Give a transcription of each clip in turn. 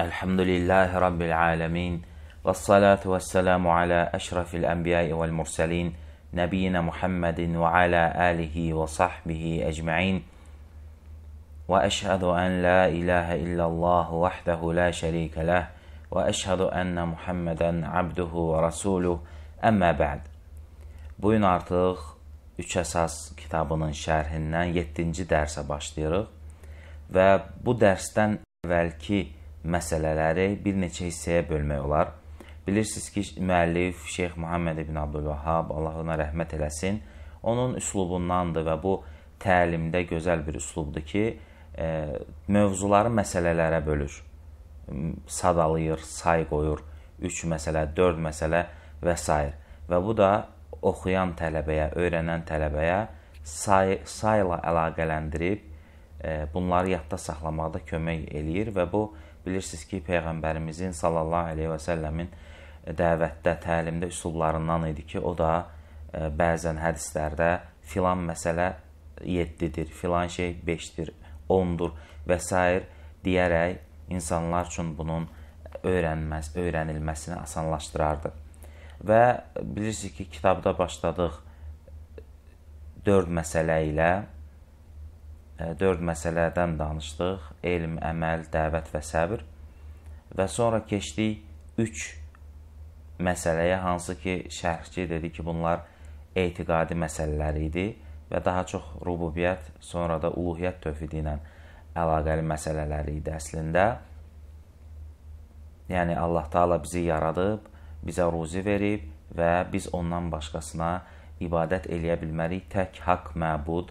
Elhamdülillahi Rabbil alemin. Ve salatu ve selamu ala eşrafil enbiyai vel murselin. Nebiyina Muhammedin ve ala alihi ve sahbihi ecma'in. Ve eşhedü en la ilahe illallah vahdehu la şerike leh. Ve eşhedü enne Muhammeden abduhu ve rasuluh. Əmmə bəd. Bugün artıq Üç Əsas kitabının şərhindən 7-ci dərsə başlayırıq və bu dərsdən əvvəlki məsələləri bir neçə hissəyə bölmək olar. Bilirsiniz ki, müəllif Şeyx Muhammed ibn Abdülvahhab, Allah ona rəhmət eləsin, onun üslubundandır və bu təlimdə gözəl bir üslubdur ki, e, mövzuları məsələlərə bölür. Sadalayır, say qoyur, 3 məsələ, 4 məsələ və s. Və bu da oxuyan tələbəyə, öyrənən tələbəyə say, sayla əlaqələndirib e, bunları yadda saxlamaqda kömək eləyir və bu e, Bilirsiniz ki, Peyğəmbərimizin sallallahu əleyhi və səlləmin dəvətdə, təlimdə üsullarından idi ki, o da ə, e, bəzən hədislərdə filan məsələ 7-dir, filan şey 5-dir, 10-dur və s. deyərək insanlar üçün bunun öyrənməz, öyrənilməsini asanlaşdırardı. Və bilirsiniz ki, kitabda başladıq 4 məsələ ilə dörd məsələdən danışdıq. Elm, əməl, dəvət və səbr. Və sonra keçdik 3 məsələyə, hansı ki, şərhçi dedi ki, bunlar etiqadi məsələləri idi və daha çox rububiyyət, sonra da uluhiyyət tövhidi ilə əlaqəli məsələləri idi əslində. Yəni Allah Taala bizi yaradıb, bizə ruzi verib və biz ondan başqasına ibadət eləyə bilmərik. Tək haqq məbud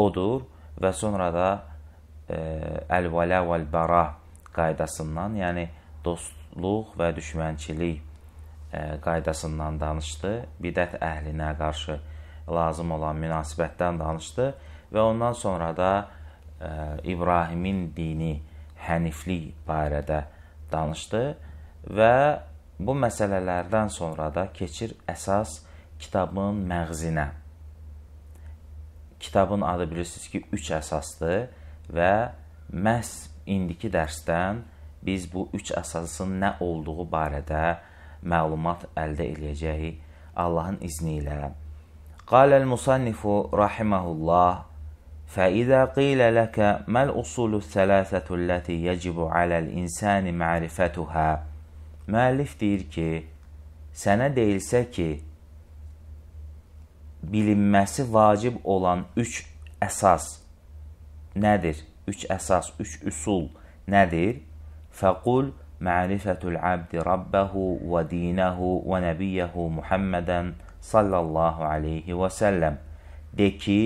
odur və sonra da e, əl-vələ vəl-bəra qaydasından, yəni dostluq və düşmənçilik e, qaydasından danışdı. Bidət əhlinə qarşı lazım olan münasibətdən danışdı və ondan sonra da e, İbrahimin dini həniflik barədə danışdı və bu məsələlərdən sonra da keçir əsas kitabın məğzinə. Kitabın adı bilirsiniz ki, üç əsasdır və məhz indiki dərsdən biz bu üç əsasın nə olduğu barədə məlumat əldə eləyəcəyik Allahın izni ilə. Qaləl musannifu rahiməhullah فإذا قيل لك ما الأصول الثلاثة التي يجب على الإنسان معرفتها müəllif deyir ki, sənə deyilsə ki, bilinməsi vacib olan 3 əsas nədir? 3 əsas, 3 üsul nədir? Fəqul ma'rifətul abdi rabbahu və dinahu və nəbiyəhu Muhammedən sallallahu alayhi və sallam. De ki,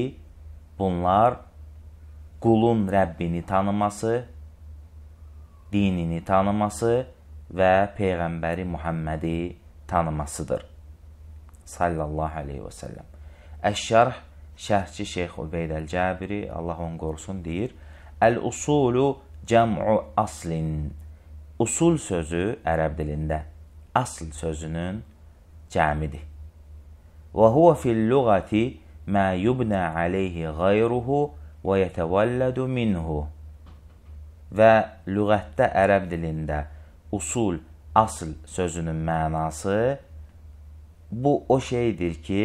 bunlar qulun Rəbbini tanıması, dinini tanıması və peyğəmbəri Muhammedi tanımasıdır. Sallallahu alayhi və sallam. Əşşərh şərhçi Şeyx Ubeyd Əl-Cəbiri, Allah onu qorusun, deyir. Əl-usulu cəm'u aslin. Usul sözü ərəb dilində asl sözünün cəmidir. Və huvə fil-lüğəti mə yubnə aleyhi qayruhu və yətəvəllədu minhu. Və lüğətdə ərəb dilində usul, asl sözünün mənası bu o şeydir ki,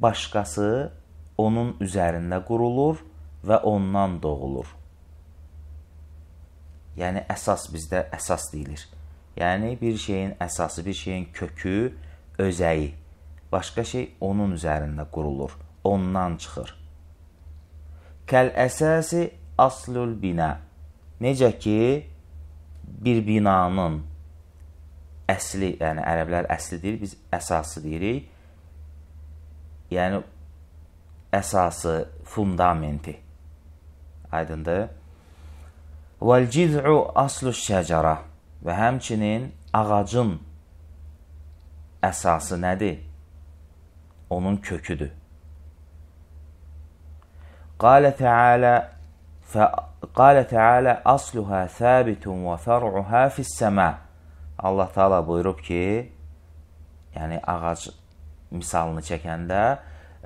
başqası onun üzərində qurulur və ondan doğulur. Yəni əsas bizdə əsas deyilir. Yəni bir şeyin əsası, bir şeyin kökü, özəyi. Başqa şey onun üzərində qurulur, ondan çıxır. Kəl əsası aslul bina. Necə ki bir binanın əsli, yəni ərəblər əsli deyir, biz əsası deyirik yəni əsası, fundamenti. Aydındır? Vəl-ciz'u aslu şəcərə və həmçinin ağacın əsası nədir? Onun köküdür. Qalə Teala Qalə Teala asluha sabitun və fər'uha fis-səma. Allah Taala buyurub ki, yəni ağac misalını çəkəndə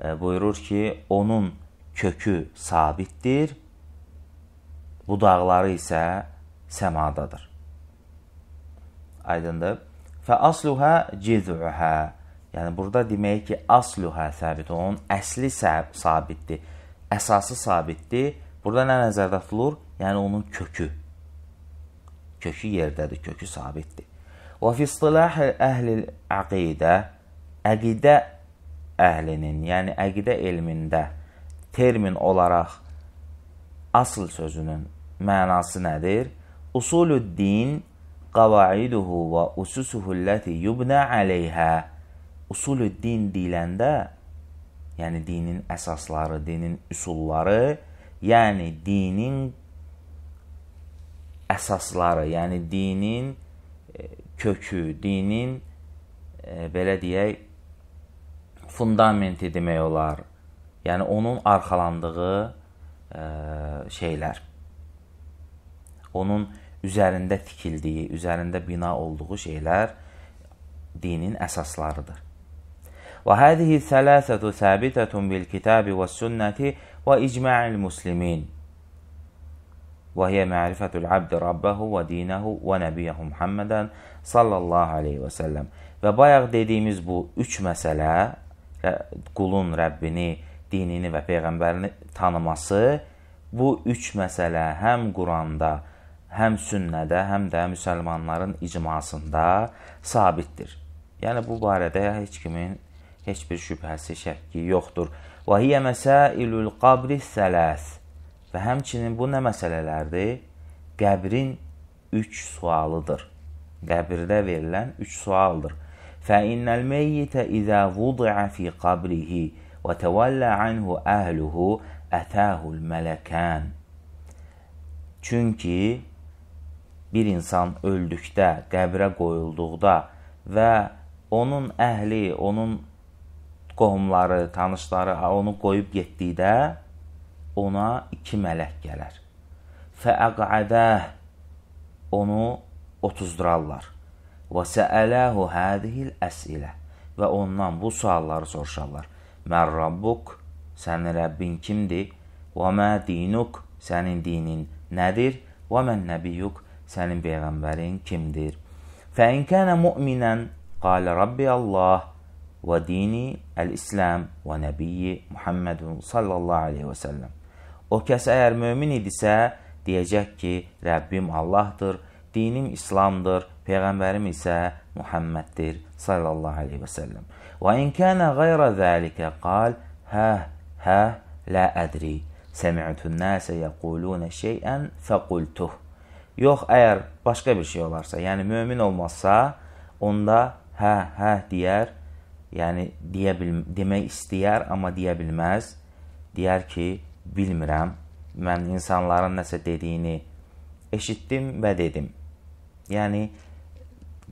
e, buyurur ki, onun kökü sabitdir, budaqları isə səmadadır. Aydındır? Fə asluhə cid'uhə. Yəni burada demək ki, asluhə səbit, onun əsli sabitdir, əsası sabitdir. Burada nə nəzərdə tutulur? Yəni onun kökü. Kökü yerdədir, kökü sabitdir. Və fi istilah əhlil əqidə əqidə əhlinin, yəni əqidə elmində termin olaraq asıl sözünün mənası nədir? Usulüddin qavaiduhu və ususuhulləti yubna aleyhə. Usulüddin deyiləndə, yəni dinin əsasları, dinin üsulları, yəni dinin əsasları, yəni dinin e, kökü, dinin e, belə deyək, fundamenti demək olar. Yəni onun arxalandığı ə, e, şeylər. Onun üzərində tikildiyi, üzərində bina olduğu şeylər dinin əsaslarıdır. Və hadihi səlasətü səbitətun bil kitabi və sünnəti və icma'il muslimin. Və hiyə ma'rifətul abd rabbahu və dinahu və nəbiyəhu Muhammedən sallallahu aleyhi və səlləm. Və bayaq dediyimiz bu üç məsələ qulun Rəbbini, dinini və peyğəmbərini tanıması bu üç məsələ həm Quranda, həm sünnədə, həm də müsəlmanların icmasında sabitdir. Yəni bu barədə heç kimin heç bir şübhəsi, şəkki yoxdur. Və hiyə məsəilül qabri sələs. Və həmçinin bu nə məsələlərdir? Qəbrin 3 sualıdır. Qəbirdə verilən 3 sualdır. فإن الميت إذا وضع في قبره وتولى عنه أهله أتاه الملكان Çünki bir insan öldükdə, qəbrə qoyulduqda və onun əhli, onun qohumları, tanışları onu qoyub getdikdə ona iki mələk gələr. Fəəqədəh onu otuzdurarlar. Və səələhu hədihil əs'ilə və ondan bu sualları soruşarlar. Mən Rabbuk, sənin Rəbbin kimdir? Və mə dinuk, sənin dinin nədir? Və mən nəbiyyuk, sənin peyğəmbərin kimdir? Fə in kənə müminən, qalə Rabbi Allah və dini əl-İslam və nəbiyyi Muhammedun sallallahu aleyhi və səlləm. O kəs əgər mömin idisə, deyəcək ki, Rəbbim Allahdır, dinim İslamdır Peyğəmbərim isə Muhamməddir sallallahu əleyhi və səlləm. Və in kana ghayra zalika qal hə hə la adri. Səmi'tun nasə yəquluna şey'an fəqultuh. Yox, əgər başqa bir şey olarsa, yəni mömin olmazsa, onda hə hə deyər, yəni deyə bil demək istəyər, amma deyə bilməz. Deyər ki, bilmirəm. Mən insanların nəsə dediyini eşitdim və dedim. Yəni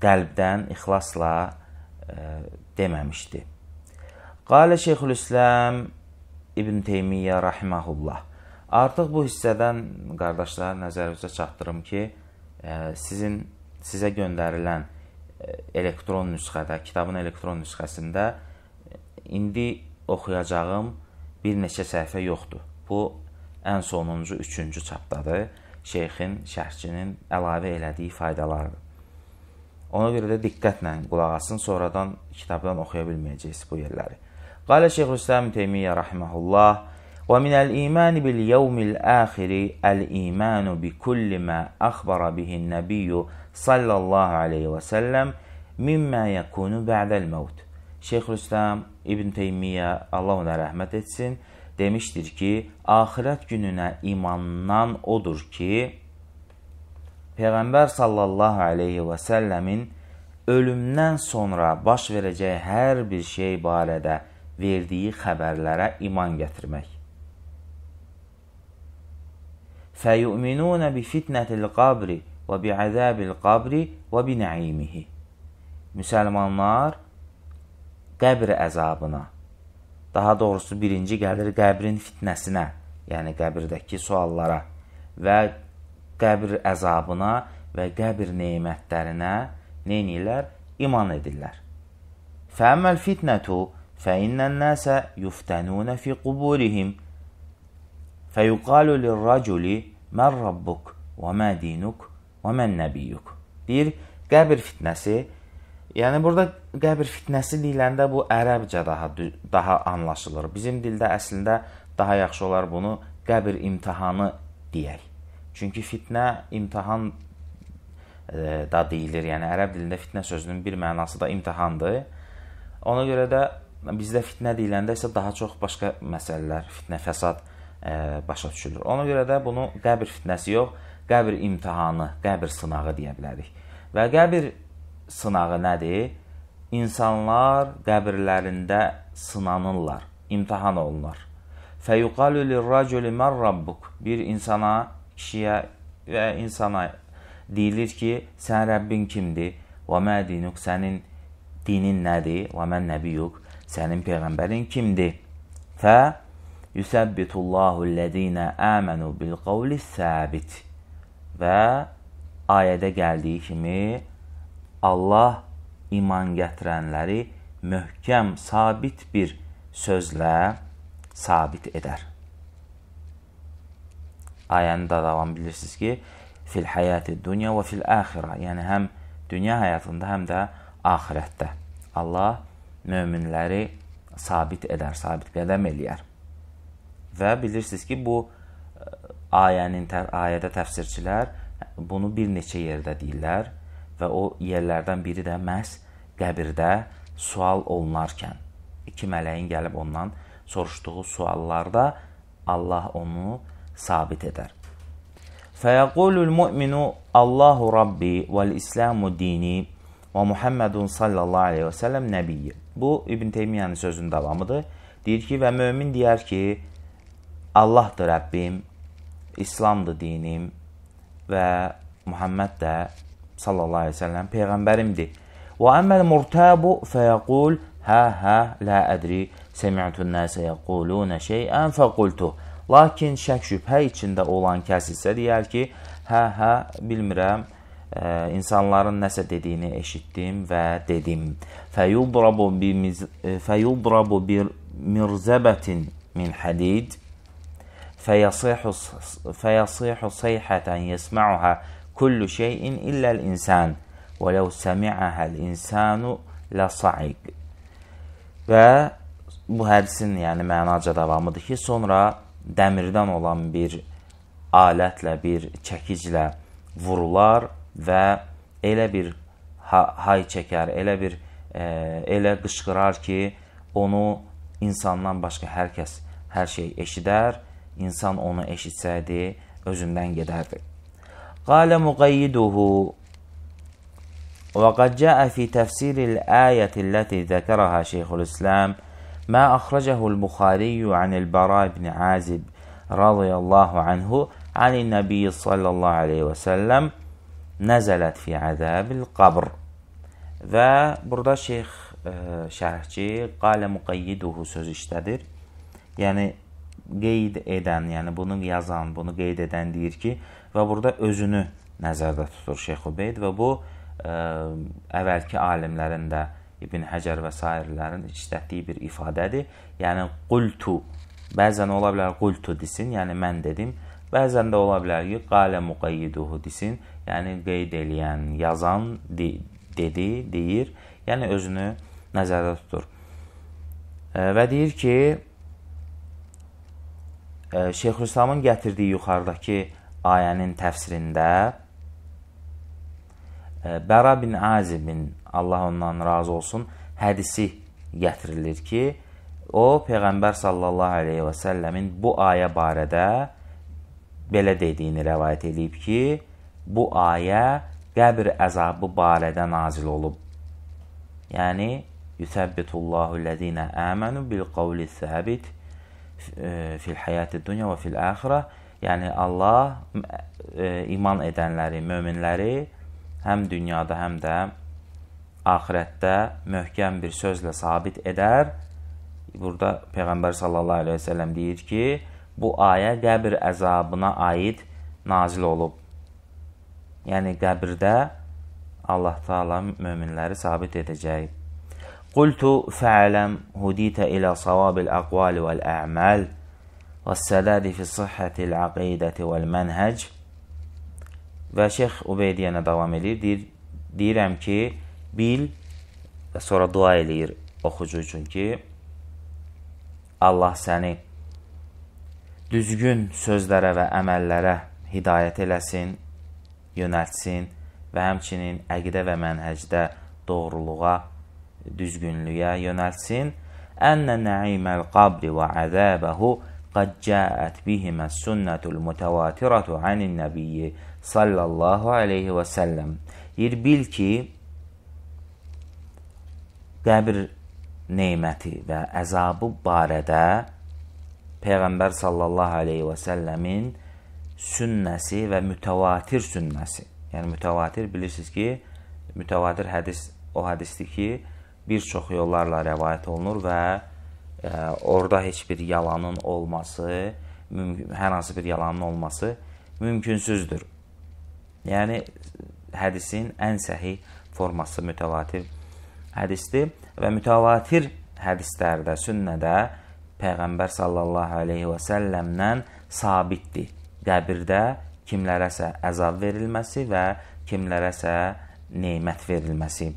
qəlbdən, ixlasla e, deməmişdi. Qalə Şeyxülislam İbn Teymiyyə rahimehullah. Artıq bu hissədən qardaşlar nəzərinizə çatdırım ki, e, sizin sizə göndərilən e, elektron nüsxədə, kitabın elektron nüsxəsində e, indi oxuyacağım bir neçə səhifə yoxdur. Bu ən sonuncu, üçüncü çapdadır. Şeyxin, şərhçinin əlavə elədiyi faydalardır. Ona görə də diqqətlə qulaq asın, sonradan kitabdan oxuya bilməyəcəksiniz bu yerləri. Qalə Şeyx Rüstəm Teymiyyə rahimehullah və minəl iman bil yevmil axiri el imanu bi kulli ma axbara bihin nabiyyu sallallahu alayhi və sallam mimma yakunu ba'dal maut. Şeyx Rüstəm İbn Teymiyyə Allah ona rəhmət etsin demişdir ki, axirət gününə imandan odur ki, Peyğəmbər sallallahu aleyhi və səlləmin ölümdən sonra baş verəcəyi hər bir şey barədə verdiyi xəbərlərə iman gətirmək. Fəyu'minun bi fitnətil qabri və bi əzəbil qabri və bi nəimihi. Müsəlmanlar qəbr əzabına, daha doğrusu birinci gəlir qəbrin fitnəsinə, yəni qəbirdəki suallara və qəbir əzabına və qəbir nemətlərinə neynirlər? İman edirlər. Fəəmməl fitnətu fəinnən nəsə yuftənunə fi quburihim fəyuqalu lirraculi mən rabbuk və mə dinuk və mən nəbiyyuk. Deyir, qəbir fitnəsi, yəni burada qəbir fitnəsi deyiləndə bu ərəbcə daha, daha anlaşılır. Bizim dildə əslində daha yaxşı olar bunu qəbir imtihanı deyək. Çünki fitnə imtahan e, da deyilir. Yəni ərəb dilində fitnə sözünün bir mənası da imtahandır. Ona görə də bizdə fitnə deyiləndə isə daha çox başqa məsələlər, fitnə, fəsad e, başa düşülür. Ona görə də bunu qəbir fitnəsi yox, qəbir imtahanı, qəbir sınağı deyə bilərik. Və qəbir sınağı nədir? İnsanlar qəbirlərində sınanırlar, imtahan olunur. Fəyuqalu lirraculi man rabbuk. Bir insana kişiyə və insana deyilir ki, sən Rəbbin kimdir? Və mə dinuk, sənin dinin nədir? Və mən nəbiyuk, sənin peyğəmbərin kimdir? Fə yusabbitullahu ləzinə əmənu bil qavli səbit. Və ayədə gəldiyi kimi Allah iman gətirənləri möhkəm, sabit bir sözlə sabit edər ayəni də davam bilirsiniz ki, fil həyəti dünya və fil əxirə, yəni həm dünya həyatında, həm də axirətdə. Allah möminləri sabit edər, sabit qədəm eləyər. Və bilirsiniz ki, bu e, ayənin ayədə təfsirçilər bunu bir neçə yerdə deyirlər və o yerlərdən biri də məhz qəbirdə sual olunarkən iki mələyin gəlib ondan soruşduğu suallarda Allah onu sabit edər. Fəyəqulul mu'minu Allahu Rabbi vəl-İslamu dini və Muhammedun sallallahu aleyhi və səlləm nəbiyyi. Bu, İbn Teymiyyənin sözünün davamıdır. Deyir ki, və mömin deyər ki, Allahdır Rəbbim, İslamdır dinim və Muhammed də sallallahu aleyhi və səlləm peyğəmbərimdir. Və əməl murtabu fəyəqul hə hə lə ədri semi'tun nəsə yəqulunə şeyən fəqultuh. Lakin şək şübhə içində olan kəs isə deyər ki, hə, hə, bilmirəm, ə, e, insanların nəsə dediyini eşitdim və dedim. Fəyudrabu bi e, fəyudrabu bir mirzabatin min hadid fəyasihu fəyasihu sayhatan yesma'uha kullu şeyin illa al-insan və law sami'aha al-insanu la sa'iq. Və bu hədisin yəni mənaca davamıdır ki, sonra dəmirdən olan bir alətlə, bir çəkiclə vurular və elə bir hay çəkər, elə bir e, elə qışqırar ki, onu insandan başqa hər kəs hər şey eşidər, insan onu eşitsəydi, özündən gedərdi. Qalə muqayyiduhu وقد جاء في تفسير الآية التي ذكرها شيخ الإسلام ما أخرجه البخاري عن البراء بن عازب رضي الله عنه عن النبي صلى الله عليه وسلم nəzələt fi əzəbil qabr. Və burada şeyx ə, e, şərhçi qalə müqeyyiduhu sözü işlədir. Yəni qeyd edən, yəni bunu yazan, bunu qeyd edən deyir ki, və burada özünü nəzərdə tutur Şeyx Ubeyd və bu ə, e, əvvəlki alimlərin də İbn Həcər və sairələrin işlətdiyi bir ifadədir. Yəni qultu bəzən ola bilər qultu desin, yəni mən dedim. Bəzən də ola bilər ki, qale muqayyiduhu desin, yəni qeyd eləyən, yazan de, dedi, deyir. Yəni özünü nəzərdə tutur. E, və deyir ki, e, Şeyxülislamın gətirdiyi yuxarıdakı ayənin təfsirində e, Bəra bin Azibin Allah ondan razı olsun, hədisi gətirilir ki, o Peyğəmbər sallallahu aleyhi və səlləmin bu ayə barədə belə dediyini rəvayət edib ki, bu ayə qəbir əzabı barədə nazil olub. Yəni, Yüsəbbitullahu ləzinə əmənu bil qavli səbit e, fil həyəti dünya və fil əxirə Yəni, Allah e, iman edənləri, möminləri həm dünyada, həm də axirətdə möhkəm bir sözlə sabit edər. Burada Peyğəmbər sallallahu əleyhi və səlləm deyir ki, bu ayə qəbir əzabına aid nazil olub. Yəni qəbirdə Allah Taala möminləri sabit edəcək. Qultu fa'lam hudita ila sawabil aqwal wal a'mal was-sadad fi sihhatil aqidati wal manhaj. Və Şeyx Ubeydiyə davam edir. Deyir, deyirəm ki, bil və sonra dua eləyir oxucu üçün ki, Allah səni düzgün sözlərə və əməllərə hidayət eləsin, yönəltsin və həmçinin əqidə və mənhəcdə doğruluğa, düzgünlüyə yönəltsin. Ənnə nəiməl qabri və əzəbəhu qad cəət bihiməs sünnətul mutəvatiratu anin nəbiyyi sallallahu aleyhi və səlləm. Deyir, bil ki, qəbir neyməti və əzabı barədə Peyğəmbər sallallahu aleyhi və səlləmin sünnəsi və mütəvatir sünnəsi. Yəni, mütəvatir bilirsiniz ki, mütəvatir hədis o hədisdir ki, bir çox yollarla rəvayət olunur və ə, e, orada heç bir yalanın olması, mümkün, hər hansı bir yalanın olması mümkünsüzdür. Yəni, hədisin ən səhih forması mütəvatir hədisdir və mütəvatir hədislərdə, sünnədə Peyğəmbər sallallahu aleyhi və səlləmdən sabitdir. Qəbirdə kimlərəsə əzab verilməsi və kimlərəsə neymət verilməsi.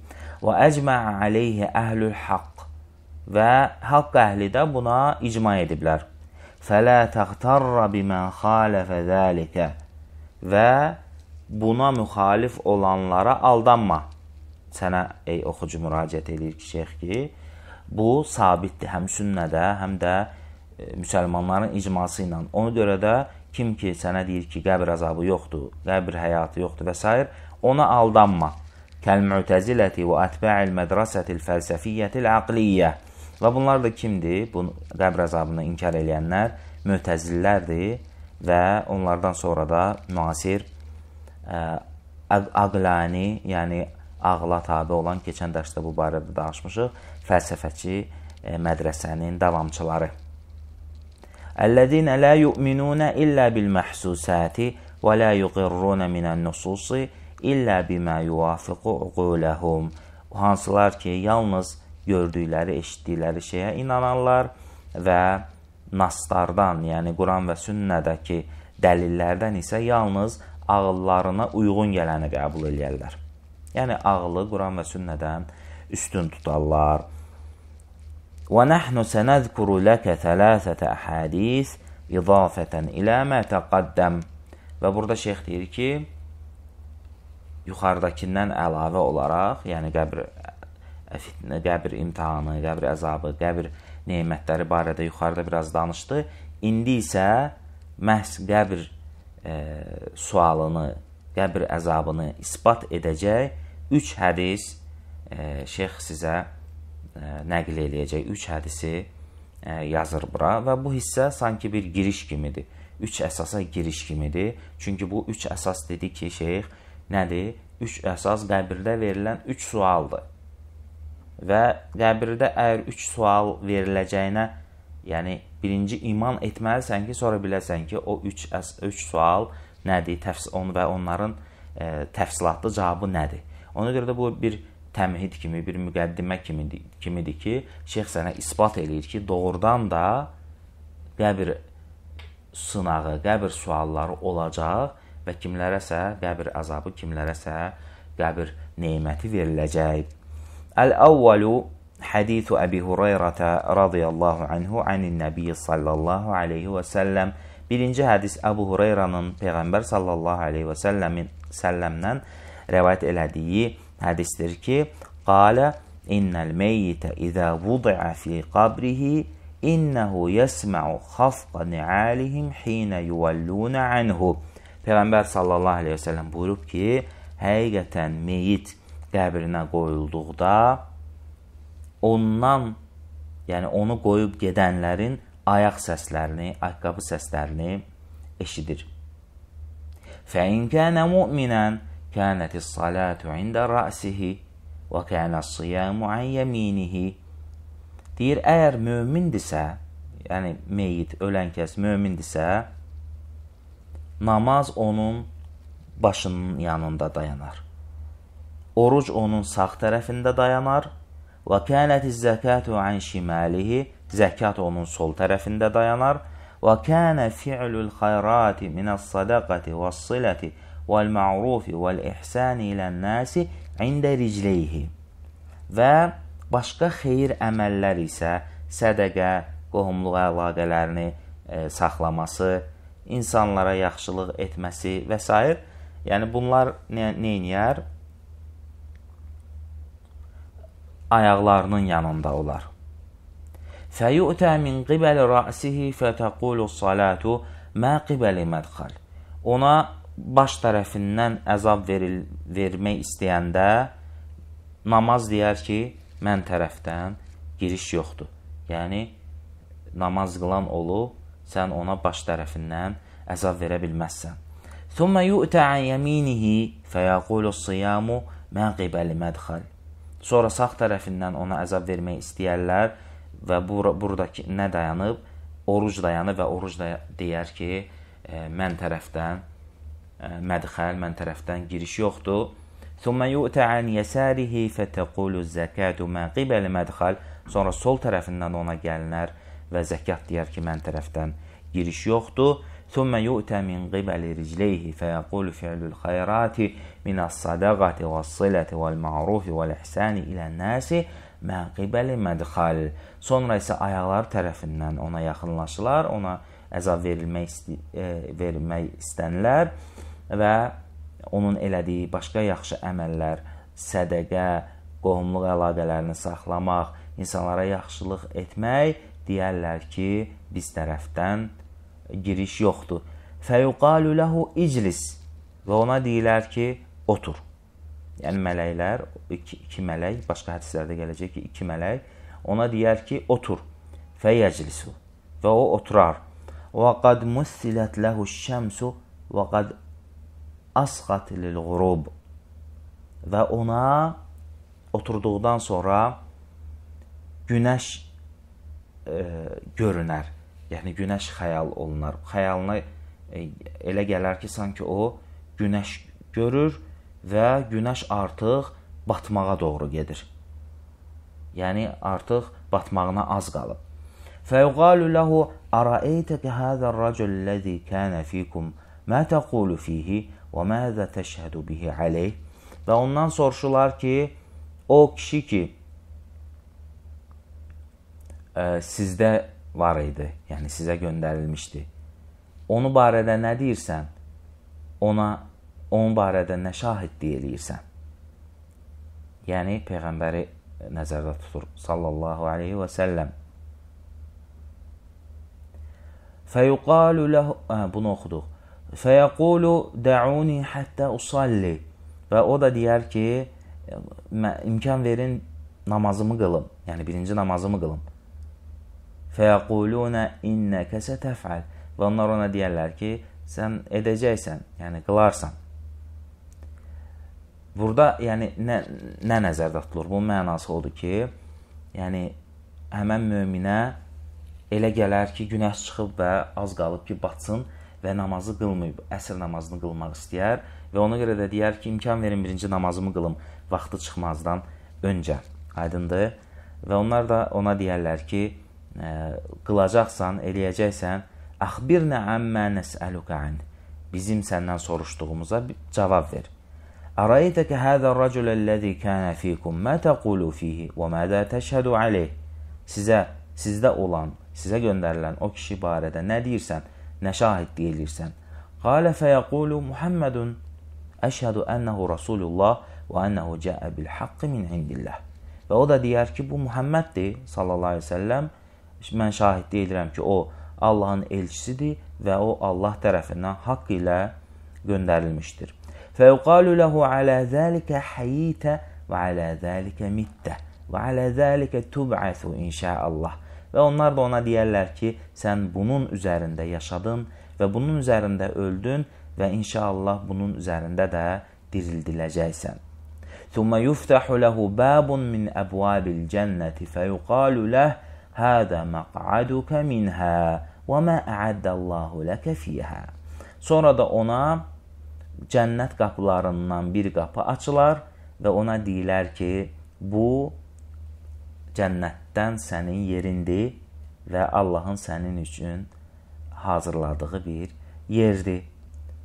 Və əcməə aleyhi əhlül haqq və haqq əhli də buna icma ediblər. Fələ təxtarra bimən xaləfə dəlikə və buna müxalif olanlara aldanma sənə ey oxucu müraciət eləyir ki, şeyx ki, bu sabitdir həm sünnədə, həm də e, müsəlmanların icması ilə. Ona görə də kim ki sənə deyir ki, qəbir əzabı yoxdur, qəbir həyatı yoxdur və s. ona aldanma. Kəl-Mu'təziləti və ətbə'il mədrasətil fəlsəfiyyətil aqliyyə. Və bunlar da kimdir? Bu qəbr əzabını inkar edənlər mütəzillərdir və onlardan sonra da müasir e, ə, aqlani, yəni ağla tabe olan keçən dərsdə bu barədə danışmışıq. Fəlsəfəçi e, mədrəsənin davamçıları. Əllədinə la yu'minuna illə bil məhsusati və la yuqirruna minən nususi illə bimə yuvafiqu uquləhum. Hansılar ki, yalnız gördükləri, eşitdikləri şeyə inanarlar və naslardan, yəni Quran və sünnədəki dəlillərdən isə yalnız ağıllarına uyğun gələni qəbul edərlər. Yəni ağlı Quran və sünnədən üstün tutarlar. Və nəhnu sənəzkuru ləkə thələsətə əhədis idafətən ilə mə təqaddəm. Və burada şeyx deyir ki, yuxarıdakından əlavə olaraq, yəni qəbr fitnə, qəbr imtahanı, qəbr əzabı, qəbr nemətləri barədə yuxarıda biraz danışdı. İndi isə məhz qəbr e, sualını, qəbr əzabını isbat edəcək 3 hədis e, şeyx sizə e, nəql eləyəcək. 3 hədisi e, yazır bura və bu hissə sanki bir giriş kimidir. 3 əsasa giriş kimidir. Çünki bu 3 əsas dedi ki, şeyx nədir? 3 əsas qəbirdə verilən 3 sualdır. Və qəbirdə əgər 3 sual veriləcəyinə, yəni birinci iman etməlisən ki, sonra biləsən ki, o 3 3 sual nədir? Təfs onu və onların e, təfsilatlı cavabı nədir? Ona görə də bu bir təmhid kimi, bir müqəddimə kimidir, kimidir ki, şeyx sənə isbat eləyir ki, doğrudan da qəbir sınağı, qəbir sualları olacaq və kimlərəsə qəbir əzabı, kimlərəsə qəbir neməti veriləcək. Əl-əvvəlu hadisu Əbi Hüreyrətə radiyallahu anhu anin nəbiyyi sallallahu aleyhi və səlləm Birinci hədis Əbu Hüreyranın Peyğəmbər sallallahu aleyhi və səlləmin, səlləmdən rəvayət elədiyi hədisdir ki, qalə innəl meyyitə izə vudi'a fi qabrihi innehu yesma'u xafqa ni'alihim hinə yuvalluna anhu. Peyğəmbər sallallahu əleyhi və səlləm buyurub ki, həqiqətən meyit qəbrinə qoyulduqda ondan, yəni onu qoyub gedənlərin ayaq səslərini, ayaqqabı səslərini eşidir. Fəin kənə mu'minən كانت الصلاة عند rəsihi və kənə siyamu an yeminihi. Deyir, əgər mömindirsə, yəni meyit, ölən kəs mömindirsə, namaz onun başının yanında dayanar. Oruc onun sağ tərəfində dayanar. Və kənətiz zəkatu an şimalihi, zəkat onun sol tərəfində dayanar. Və kənə fi'lul xayrati minəs sadaqati vəs-silati وَالْمَعْرُوفِ وَالْإِحْسَانِ ilə nəsi ində ricleyhi və başqa xeyir əməllər isə sədəqə, qohumluq əlaqələrini e, saxlaması, insanlara yaxşılıq etməsi və s. Yəni bunlar nə eynəyər? Ayaqlarının yanında olar. Fəyutə min qibəli rəsihi fətəqulu salatu mə qibəli mədxal. Ona baş tərəfindən əzab veril, vermək istəyəndə namaz deyər ki, mən tərəfdən giriş yoxdur. Yəni, namaz qılan olub, sən ona baş tərəfindən əzab verə bilməzsən. ثُمَّ يُؤْتَ عَنْ يَمِينِهِ فَيَقُولُ الصِّيَامُ مَغِبَلِ مَدْخَلِ Sonra sağ tərəfindən ona əzab vermək istəyərlər və bur buradakı nə dayanıb? Oruc dayanıb və oruc da deyər ki, e, mən tərəfdən مدخل mən tərəfdən giriş yoxdur. Thumma yu'ta an yasarihi fataqulu zakatu ma qibal madkhal. Sonra sol tərəfindən ona gəlinər və zəkat deyər ki, mən tərəfdən giriş yoxdur. Thumma yu'ta min qibali rijlihi fayaqulu fi'lul khayrati min as-sadaqati was-silati wal-ma'rufi wal-ihsani ila an-nasi ma qibali madkhal. Sonra isə ayaqları tərəfindən ona yaxınlaşılar, ona əzab verilmək, e, verilmək istənilər və onun elədiyi başqa yaxşı əməllər, sədəqə, qohumluq əlaqələrini saxlamaq, insanlara yaxşılıq etmək deyərlər ki, biz tərəfdən giriş yoxdur. Fəyuqalu lehu iclis və ona deyirlər ki, otur. Yəni mələklər iki, iki mələk, başqa hədislərdə gələcək ki, iki mələk ona deyər ki, otur. Fəyəclisu və o oturar. Və qad mussilət lehu şəmsu və qad asqat lil ghurub və ona oturduqdan sonra günəş e, görünər. Yəni günəş xəyal olunar. Xəyalına e, elə gələr ki, sanki o günəş görür və günəş artıq batmağa doğru gedir. Yəni artıq batmağına az qalıb. Fəyuqalu lahu ara'aytaka hadha ar-racul ladhi kana fikum ma taqulu fihi? Və məzə təşhədu bihi aleyh. Və ondan soruşurlar ki, o kişi ki, ə, e, sizdə var idi, yəni sizə göndərilmişdi. Onu barədə nə deyirsən? Ona onun barədə nə şahidlik eləyirsən? Yəni peyğəmbəri nəzərdə tutur sallallahu alayhi və səlləm. Fəyuqalu lahu hə, bunu oxuduq. Fəyəqulu dəuni həttə usalli. Və o da deyər ki, imkan verin namazımı qılım. Yəni birinci namazımı qılım. Fəyəquluna innəkə sətəfəl. Və onlar ona deyərlər ki, sən edəcəksən, yəni qılarsan. Burada yəni nə, nə nəzərdə tutulur? Bunun mənası odur ki, yəni həmən möminə elə gələr ki, günah çıxıb və az qalıb ki, batsın və namazı qılmayıb, əsr namazını qılmaq istəyər və ona görə də deyər ki, imkan verin birinci namazımı qılım vaxtı çıxmazdan öncə. Aydındır? Və onlar da ona deyərlər ki, ə, qılacaqsan, eləyəcəksən, axbirnə əmmə nəsəluka an. Bizim səndən soruşduğumuza cavab ver. Araytəkə həzə rəculəlləzi kənə fikum, mə təqulu fihi və mədə təşhədu aleyh. Sizə, sizdə olan, sizə göndərilən o kişi barədə nə deyirsən? nə şahidlik edirsən? Qalə fəyəqulu Muhammedun əşhədu ənəhu Rasulullah və ənəhu cəə bil haqqı min indillah. Və o da deyər ki, bu Muhamməddir sallallahu aleyhi ve selləm. Mən şahidlik edirəm ki, o Allahın elçisidir və o Allah tərəfindən haqq ilə göndərilmişdir. Fəyuqalu lehu alə zəlikə həyitə və alə zəlikə mittə və alə zəlikə tub'əsu inşəallah və onlar da ona deyərlər ki, sən bunun üzərində yaşadın və bunun üzərində öldün və inşallah bunun üzərində də dirildiləcəksən. Thumma yuftahu lahu babun min abwabil cennati feyuqalu lahu hada maq'aduka minha və ma a'addallahu laka fiha. Sonra da ona cənnət qapılarından bir qapı açılar və ona deyilər ki, bu cənnətdən sənin yerindir və Allahın sənin üçün hazırladığı bir yerdir.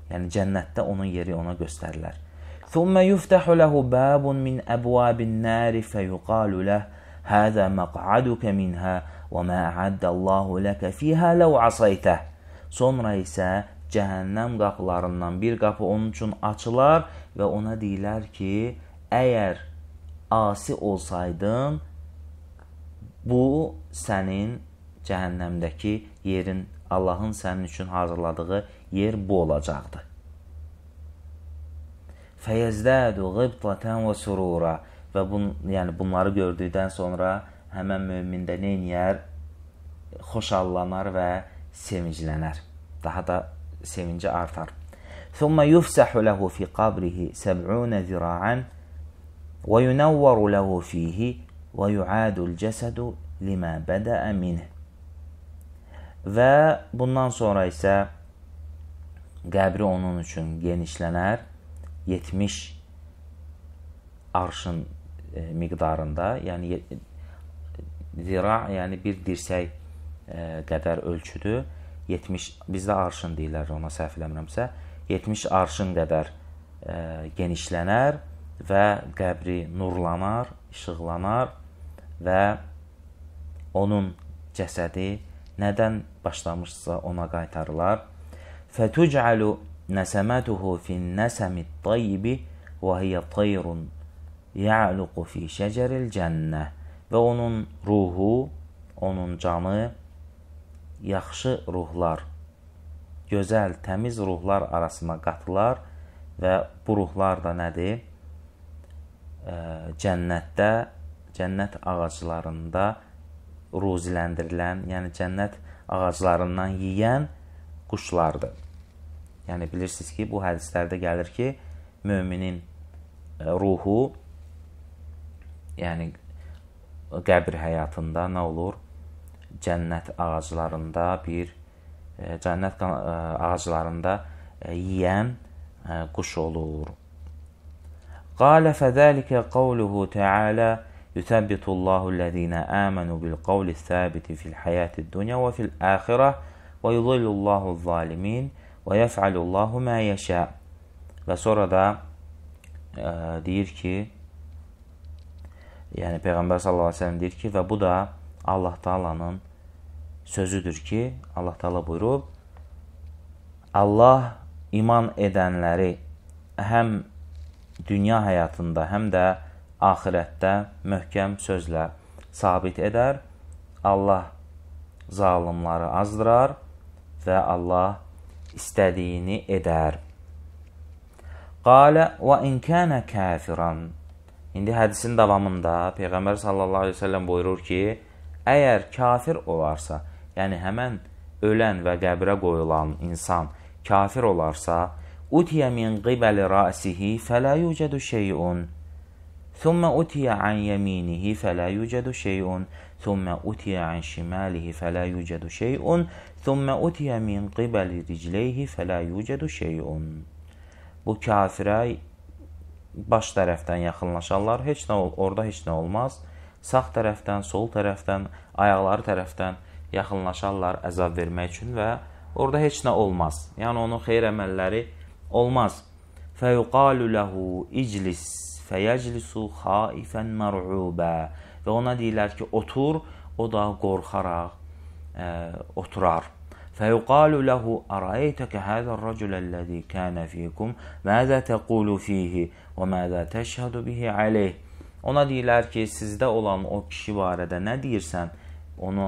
Yəni cənnətdə onun yeri ona göstərilər. Thumma yuftahu lahu babun min abwabin nar feyuqalu lahu hada maq'aduka minha və ma a'addallahu laka fiha law asaytah. Sonra isə cəhənnəm qapılarından bir qapı onun üçün açılar və ona deyilər ki, əgər asi olsaydın, Bu sənin cəhənnəmdəki yerin, Allahın sənin üçün hazırladığı yer bu olacaqdır. Fəyəzdədu qibtatan və surura və bun, yəni bunları gördükdən sonra həmin mömin də nə edir? Xoşallanar və sevinclənər. Daha da sevinci artar. Thumma yufsahu lahu fi qabrihi 70 zira'an və yunawwaru lahu fihi ويعاد الجسد lima bada'a minh. Və bundan sonra isə qəbri onun üçün genişlənər 70 arşın e, miqdarında, yəni zira, yəni bir dirsək e, qədər ölçüdür. 70 bizdə arşın deyirlər ona səhv eləmirəmsə, 70 arşın qədər e, genişlənər və qəbri nurlanar, işıqlanar və onun cəsədi nədən başlamışsa ona qaytarılar. Fətucəlu nəsəmətuhu fin nəsəmi tayyibi və hiyə tayrun ya'luqu fi şəcəril cənnə və onun ruhu, onun canı yaxşı ruhlar, gözəl, təmiz ruhlar arasına qatılar və bu ruhlar da nədir? Cənnətdə cənnət ağaclarında ruziləndirilən, yəni cənnət ağaclarından yeyən quşlardır. Yəni bilirsiniz ki, bu hədislərdə gəlir ki, möminin e, ruhu yəni qəbir həyatında nə olur? Cənnət ağaclarında bir e, cənnət e, ağaclarında yeyən quş olur. Qalə fədəlikə qavluhu təala يثبت الله الذين آمنوا بالقول الثابت في الحياة الدنيا وفي الآخرة ويضل الله الظالمين və yəfəlullahu mə yəşə. Və sonra da ə, e, deyir ki, yəni Peyğəmbər sallallahu əleyhi və səlləm deyir ki, və bu da Allah Taala'nın sözüdür ki, Allah Taala buyurub: Allah iman edənləri həm dünya həyatında, həm də axirətdə möhkəm sözlə sabit edər. Allah zalımları azdırar və Allah istədiyini edər. Qalə və in kana kafiran. İndi hədisin davamında Peyğəmbər sallallahu əleyhi və səlləm buyurur ki, əgər kafir olarsa, yəni həmin ölən və qəbrə qoyulan insan kafir olarsa, utiya min qibali rasihi fəla yujadu şey'un. ثم أتي عن يمينه فلا يوجد شيء ثم أتي عن شماله فلا يوجد شيء ثم أتي من قبل رجليه فلا يوجد شيء Bu kafirə baş tərəfdən yaxınlaşarlar. Heç nə orada heç nə olmaz. Sağ tərəfdən, sol tərəfdən, ayaqları tərəfdən yaxınlaşarlar əzab vermək üçün və orada heç nə olmaz. Yəni onun xeyir əməlləri olmaz. Fəyuqalu lehu iclis Fəyəclisu xaifən mər'ubə. Və ona deyirlər ki, otur, o da qorxaraq ə, e, oturar. فيقال له أرأيتك هذا الرجل الذي كان فيكم ماذا تقول فيه وماذا تشهد به عليه Ona deyirlər ki, sizdə olan o kişi barədə nə deyirsən, onu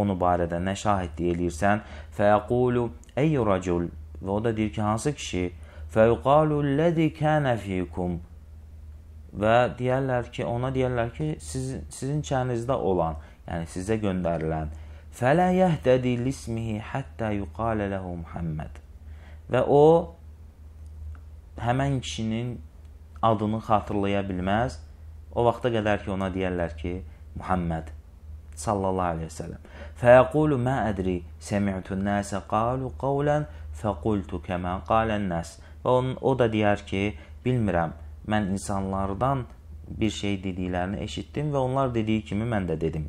onu barədə nə şahidlik eləyirsən? Fəyəqulu ey racul və o da deyir ki, hansı kişi? Fəyuqalu ləzi kənə fikum və deyərlər ki, ona deyərlər ki, sizin sizin çəninizdə olan, yəni sizə göndərilən fələ yəhdədi lismihi hətta yuqalə lehu Muhammed. Və o həmin kişinin adını xatırlaya bilməz. O vaxta qədər ki, ona deyərlər ki, Muhammed sallallahu əleyhi və səlləm. Fəyəqulu mə ədri semi'tun nəsə qalu qavlan fəqultu kəmə qalan nəs. Və on, o da deyər ki, bilmirəm mən insanlardan bir şey dediklərini eşitdim və onlar dediyi kimi mən də dedim.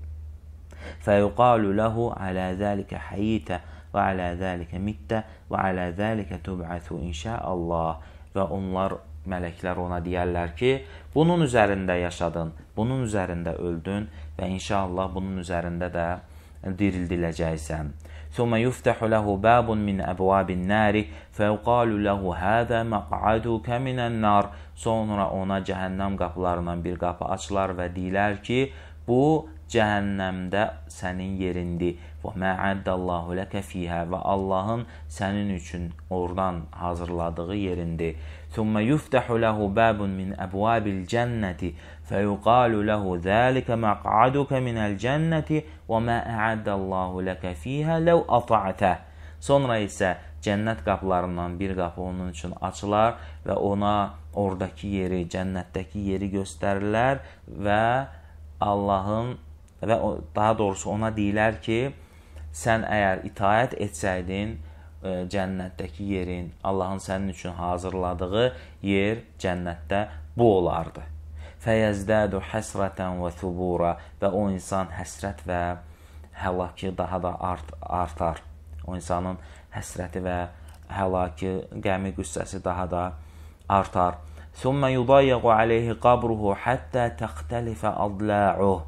Fəyuqalu lehu alə zəlikə həyitə və alə zəlikə mittə və alə zəlikə tub'asu inşaallah və onlar mələklər ona deyərlər ki, bunun üzərində yaşadın, bunun üzərində öldün və inşallah bunun üzərində də dirildiləcəksən. ثم يفتح له باب من أبواب النار فيقال له هذا مقعدك من النار sonra ona cəhənnəm qapılarından bir qapı açılar və deyilər ki bu cəhənnəmdə sənin yerindir və məəddəllahu ləkə fihə və Allahın sənin üçün oradan hazırladığı yerindir. Thumma yuftahu lahu babun min abwabil cenneti فيقال له ذلك مقعدك من الcənnəti və mə əəddəllahu ləkə fihə ləv ata'tə. Sonra isə cənnət qapılarından bir qapı onun üçün açılar və ona oradakı yeri, cənnətdəki yeri göstərilər və Allahın və daha doğrusu ona deyilər ki, sən əgər itaət etsəydin, e, cənnətdəki yerin, Allahın sənin üçün hazırladığı yer cənnətdə bu olardı. Fəyəzdədu həsrətən və thubura və o insan həsrət və həlakı daha da art artar. O insanın həsrəti və həlakı, qəmi qüssəsi daha da artar. Summa yudayyaqu alayhi qabruhu hatta taxtalifa adla'uhu.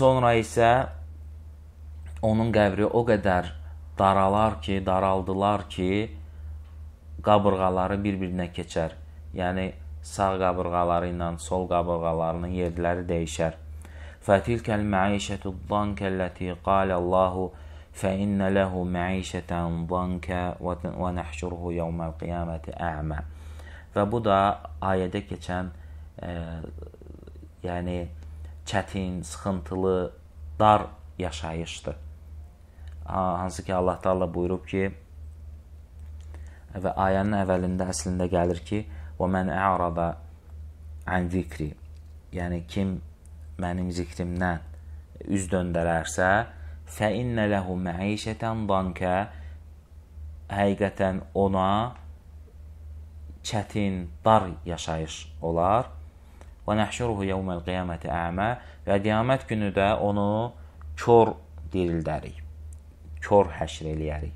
Sonra isə onun qəbri o qədər daralar ki, daraldılar ki, qabırğaları bir-birinə keçər. Yəni sağ qabırğaları ilə sol qabırğalarının yerləri dəyişər. Fətilkəl məişətü dankəlləti qaləllahu فإن له معيشة ضنكا ونحشره يوم القيامة أعمى və bu da ayədə keçən e, yəni çətin, sıxıntılı, dar yaşayışdır. Hansı ki Allah Taala buyurub ki və ayənin əvvəlində əslində gəlir ki, Və mən əradə ən zikri. Yəni kim mənim zikrimdən üz döndərərsə, fə innə lehu məişətən dankə həqiqətən ona çətin, dar yaşayış olar. Və nəhşuruhu yevməl qiyaməti əmə və qiyamət günü də onu kör dirildərik. Kör həşr eləyərik.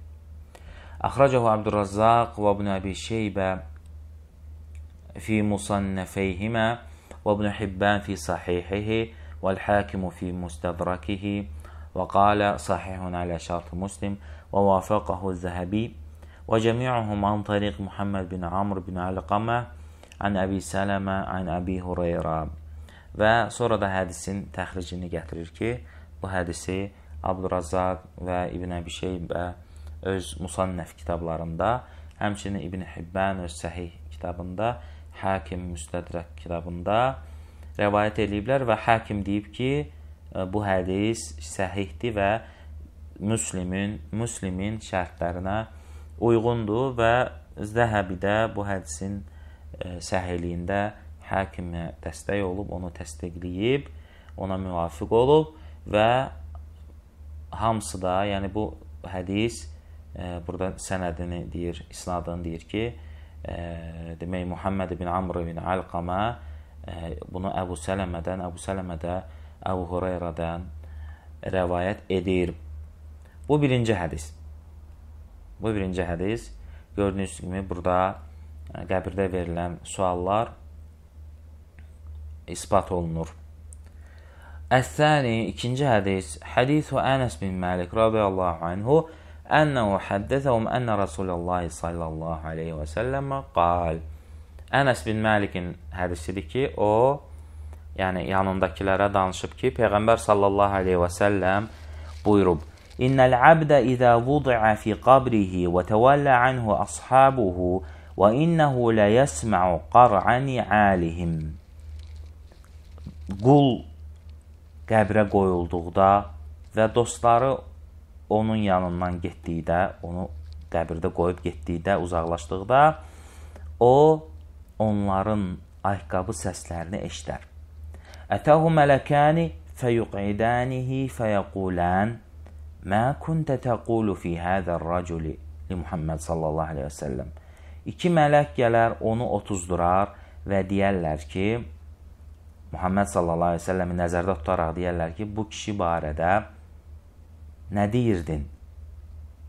Axracahu Abdurrazzaq və Ibn Əbi Şeybə في مصنفيهما وابن حبان في صحيحه والحاكم في مستدركه وقال صحيح على شرط مسلم ووافقه الذهبي وجميعهم عن طريق محمد بن عمرو بن علقمة عن Əbi Sələmə, an Əbi Hureyra və sonra da hədisin təxricini gətirir ki, bu hədisi Abdurrazzaq və İbn Əbi Şeybə öz Musannəf kitablarında, həmçinin İbn Hibban öz Səhih kitabında Həkim Müstədrək kitabında rəvayət eləyiblər və Həkim deyib ki, e, bu hədis səhihdir və Müslimin Müslimin şərtlərinə uyğundur və Zəhəbi də bu hədisin e, səhihliyində həkimə dəstək olub, onu təsdiqləyib, ona müvafiq olub və hamısı da, yəni bu hədis e, burada sənədini deyir, isnadını deyir ki, e, demək Muhammed ibn Amr ibn Alqama e, bunu Əbu Sələmədən, Əbu Sələmədə, Əbu Hureyradan rəvayət edir. Bu birinci hədis. Bu birinci hədis gördüyünüz kimi burada e, qəbirdə verilən suallar isbat olunur. Əs-səni ikinci hədis, hədisu Ənəs bin Məlik radiyallahu anhu أنه حدثهم أن رسول الله صلى الله عليه وسلم قال Ənəs bin Məlikin hədisidir ki, o, yəni yanındakilərə danışıb ki, Peyğəmbər sallallahu aleyhi və səlləm buyurub, İnnəl əbdə idə vudi'a fi qabrihi və təvəllə anhu ashabuhu və innəhu lə yəsmə'u qar'ani alihim. Qul qəbrə qoyulduqda və dostları onun yanından getdikdə, onu qəbirdə qoyub getdikdə, uzaqlaşdıqda o onların ayaqqabı səslərini eşidər. Ətəhu mələkəni feyuqidanihi feyequlan ma kunta taqulu fi hadhar raculi li Muhammed sallallahu alayhi ve sellem. İki mələk gələr, onu otuzdurar və deyərlər ki, Muhammed sallallahu alayhi ve selləmi nəzərdə tutaraq deyərlər ki, bu kişi barədə nə deyirdin?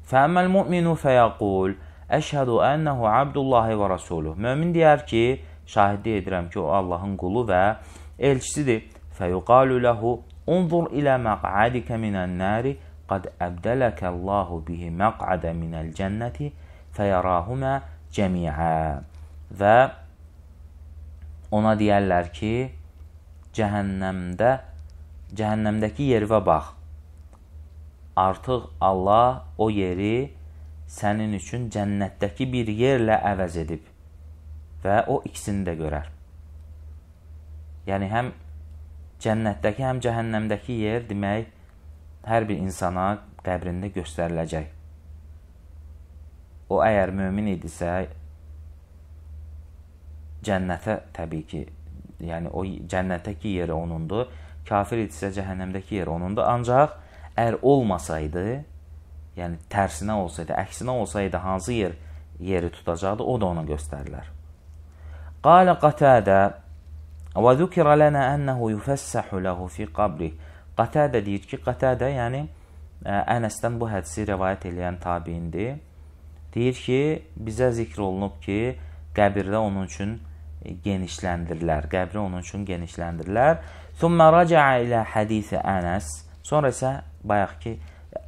Fəəmməl mu'minu fəyəqul Əşhədu ənəhu abdullahi və rasuluh. Mömin deyər ki, şahidlik edirəm ki, o Allahın qulu və elçisidir. Fəyuqalu ləhu unzur ilə məqadikə minən nəri qad əbdələkə Allahu bihi məqadə minəl cənnəti fəyərahumə cəmiə. Və ona deyərlər ki, cəhənnəmdə cəhənnəmdəki yerivə bax artıq Allah o yeri sənin üçün cənnətdəki bir yerlə əvəz edib və o ikisini də görər. Yəni həm cənnətdəki, həm cəhənnəmdəki yer demək hər bir insana qəbrində göstəriləcək. O əgər mömin idisə cənnətə təbii ki, yəni o cənnətdəki yer onundur. Kafir idisə cəhənnəmdəki yer onundur. Ancaq ər olmasaydı, yəni tərsinə olsaydı, əksinə olsaydı hansı yer yeri tutacaqdı, o da ona göstərilər. Qala Qatadə və zukira lana annahu yufassahu lahu fi qabri. Qatadə deyir ki, Qatadə yəni Ənəsdən bu hədisi rivayet edən tabiindir. Deyir ki, bizə zikr olunub ki, qəbirdə onun üçün genişləndirilər. Qəbri onun üçün genişləndirilər. Summa raca'a ilə hədisi Ənəs. Sonra isə bayaq ki,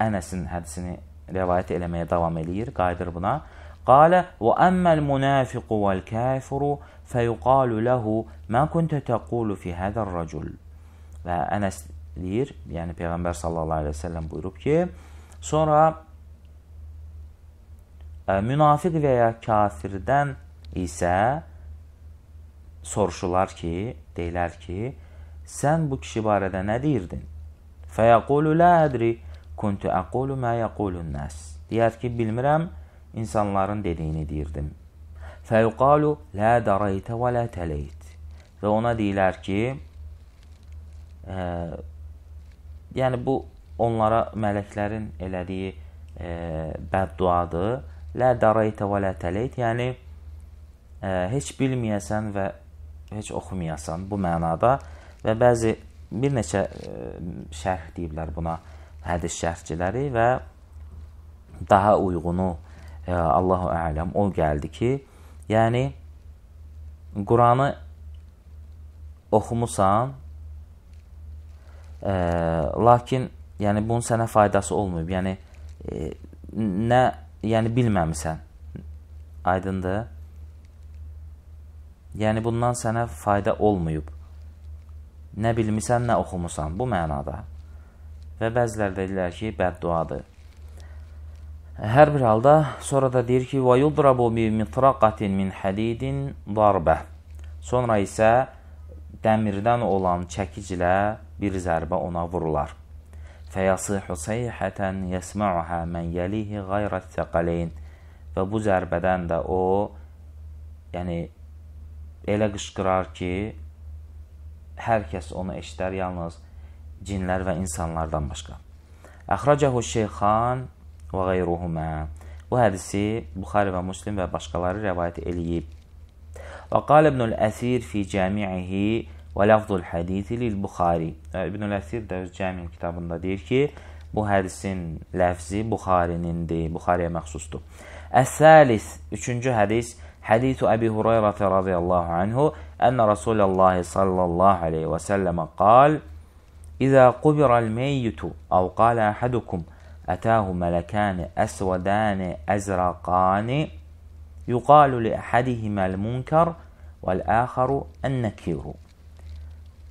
Ənəsin hədisini rəvayət eləməyə davam eləyir, qayıdır buna. Qalə və əmməl münafiqu vəl kafuru fəyuqalu lehu mə kuntə təqulu fi hədər racul. Və Ənəs deyir, yəni Peyğəmbər sallallahu aleyhi və səlləm buyurub ki, sonra ə, e, münafiq və ya kafirdən isə soruşular ki, deyilər ki, sən bu kişi barədə nə deyirdin? Fəyəqulu la ədri kuntu əqulu mə yəqulun nəs. Deyər ki, bilmirəm, insanların dediyini deyirdim. Fəyuqalu la daraytə və la təleyt. Və ona deyilər ki, ə, yəni bu onlara mələklərin elədiyi e, bədduadır. Lə daraytə və lə təleyt, yəni e, heç bilməyəsən və heç oxumayasan bu mənada və bəzi bir neçə e, şərh deyiblər buna hədis şərhçiləri və daha uyğunu e, Allahu ələm o gəldi ki, yəni Quranı oxumusan, ə, e, lakin yəni bunun sənə faydası olmayıb. Yəni ə, nə, yəni bilməmisən. Aydındır? Yəni bundan sənə fayda olmayıb. Nə bilmisən, nə oxumusan bu mənada. Və bəzilər deyirlər ki, bədduadır. Hər bir halda sonra da deyir ki, və yudrabu bi mitraqatin min hadidin darbə. Sonra isə dəmirdən olan çəkiclə bir zərbə ona vurular. Fəyasihu sayhatan yesma'uha men yalihi ghayra thaqalayn. Və bu zərbədən də o yəni elə qışqırar ki, hər kəs onu eşidər, yalnız cinlər və insanlardan başqa. Əxracəhu Şeyxan və qeyruhumə. Bu hədisi Buxari və Müslim və başqaları rəvayət eləyib. Və qal İbnül Əsir fi cəmiihi və lafzul hədisi lil Buxari. İbnül Əsir də öz cəmin kitabında deyir ki, bu hədisin ləfzi Buxarinindir, Buxariyə məxsusdur. Əs-səlis, üçüncü hədis حديث أبي هريرة رضي الله عنه أن رسول الله صلى الله عليه وسلم قال إذا قبر الميت أو قال أحدكم أتاه ملكان أسودان أزرقان يقال لأحدهما المنكر والآخر النكير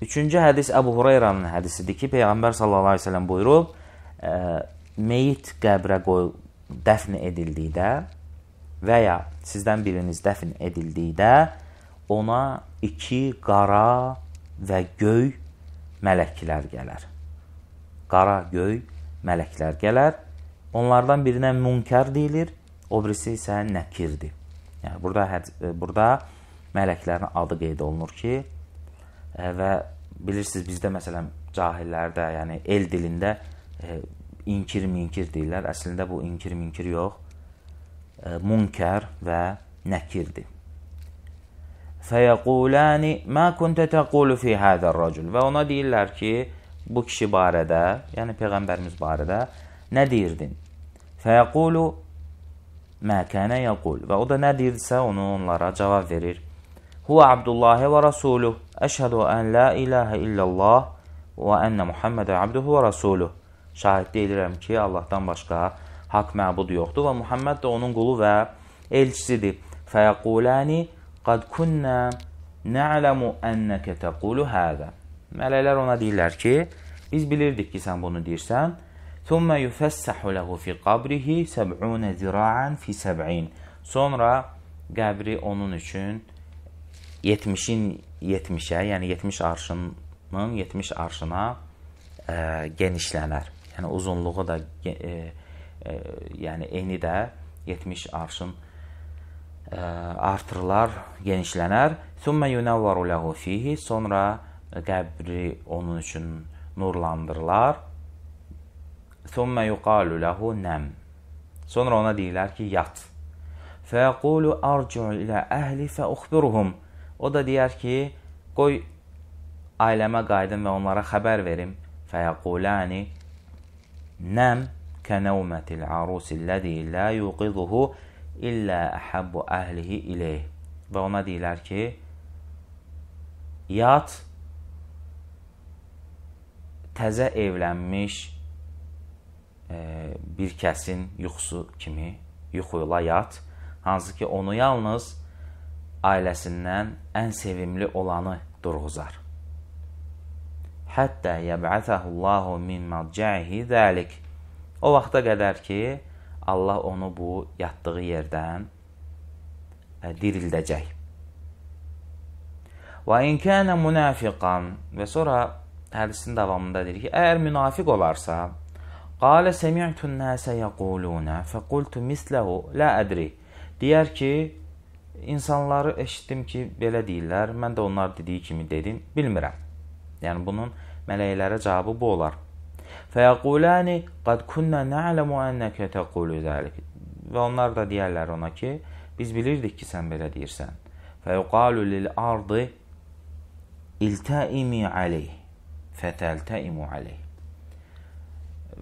Üçüncü hədis Əbu Hüreyrənin hədisidir ki, Peyğəmbər sallallahu əleyhi və səlləm buyurub, e, meyit qəbrə qoy dəfn edildiyi də və ya sizdən biriniz dəfin edildikdə ona iki qara və göy mələklər gələr. Qara, göy mələklər gələr. Onlardan birinə münkər deyilir, o birisi isə nəkirdir. Yəni burada e, burada mələklərin adı qeyd olunur ki, e, və bilirsiniz bizdə məsələn cahillərdə, yəni el dilində e, inkir minkir deyirlər. Əslində bu inkir minkir yox, E, munkər və nəkirdir. Fəyəqulani mə kuntə təqulu fi hədər racul və ona deyirlər ki, bu kişi barədə, yəni peyğəmbərimiz barədə nə deyirdin? Fəyəqulu mə kənə yəqul və o da nə deyirdisə onu onlara cavab verir. Huwa Abdullah və rasuluh. Əşhədu an la ilaha illallah və ennə Muhammedə abduhu və rasuluh. Şahidlik edirəm ki, Allahdan başqa haqq məbud yoxdur və Muhammed də onun qulu və elçisidir. Fəyəqulani qad kunna na'lamu annaka taqulu hada. Mələklər ona deyirlər ki, biz bilirdik ki, sən bunu deyirsən. Thumma yufassahu lahu fi qabrihi 70 zira'an fi 70. Sonra qəbri onun üçün 70-in 70-ə, yəni 70 arşının 70 arşına ə, e, genişlənər. Yəni uzunluğu da e, e, yəni eyni də 70 arşın e, artırlar, genişlənər. Summa yunavvaru lahu fihi. Sonra qəbri onun üçün nurlandırırlar. Summa yuqalu lahu nam. Sonra ona deyirlər ki, yat. Fəyəqulu arcu ilə əhli fəuxbiruhum. O da deyər ki, qoy ailəmə qayıdım və onlara xəbər verim. Fəyəqulani nəm كنومة العروس الذي لا يوقظه إلا أحب أهله إليه və ona deyilər ki yat təzə evlənmiş e, bir kəsin yuxusu kimi yuxuyla yat hansı ki onu yalnız ailəsindən ən sevimli olanı durğuzar. Hətta yəbətəhullahu min mərcihi zəlik O vaxta qədər ki, Allah onu bu yatdığı yerdən e, dirildəcək. Və in kana munafiqan və sonra hədisin davamında deyir ki, əgər münafiq olarsa, qala semi'tun nase yaquluna faqultu mislehu la adri. Deyər ki, insanları eşitdim ki, belə deyirlər. Mən də onlar dediyi kimi dedim, bilmirəm. Yəni bunun mələklərə cavabı bu olar. Fəyəquləni qad kunna na'lamu annaka taqulu zalik. Və onlar da deyirlər ona ki, biz bilirdik ki, sən belə deyirsən. Fəyuqalu lil ardı iltaimi alayh. Fətəltaimu alayh.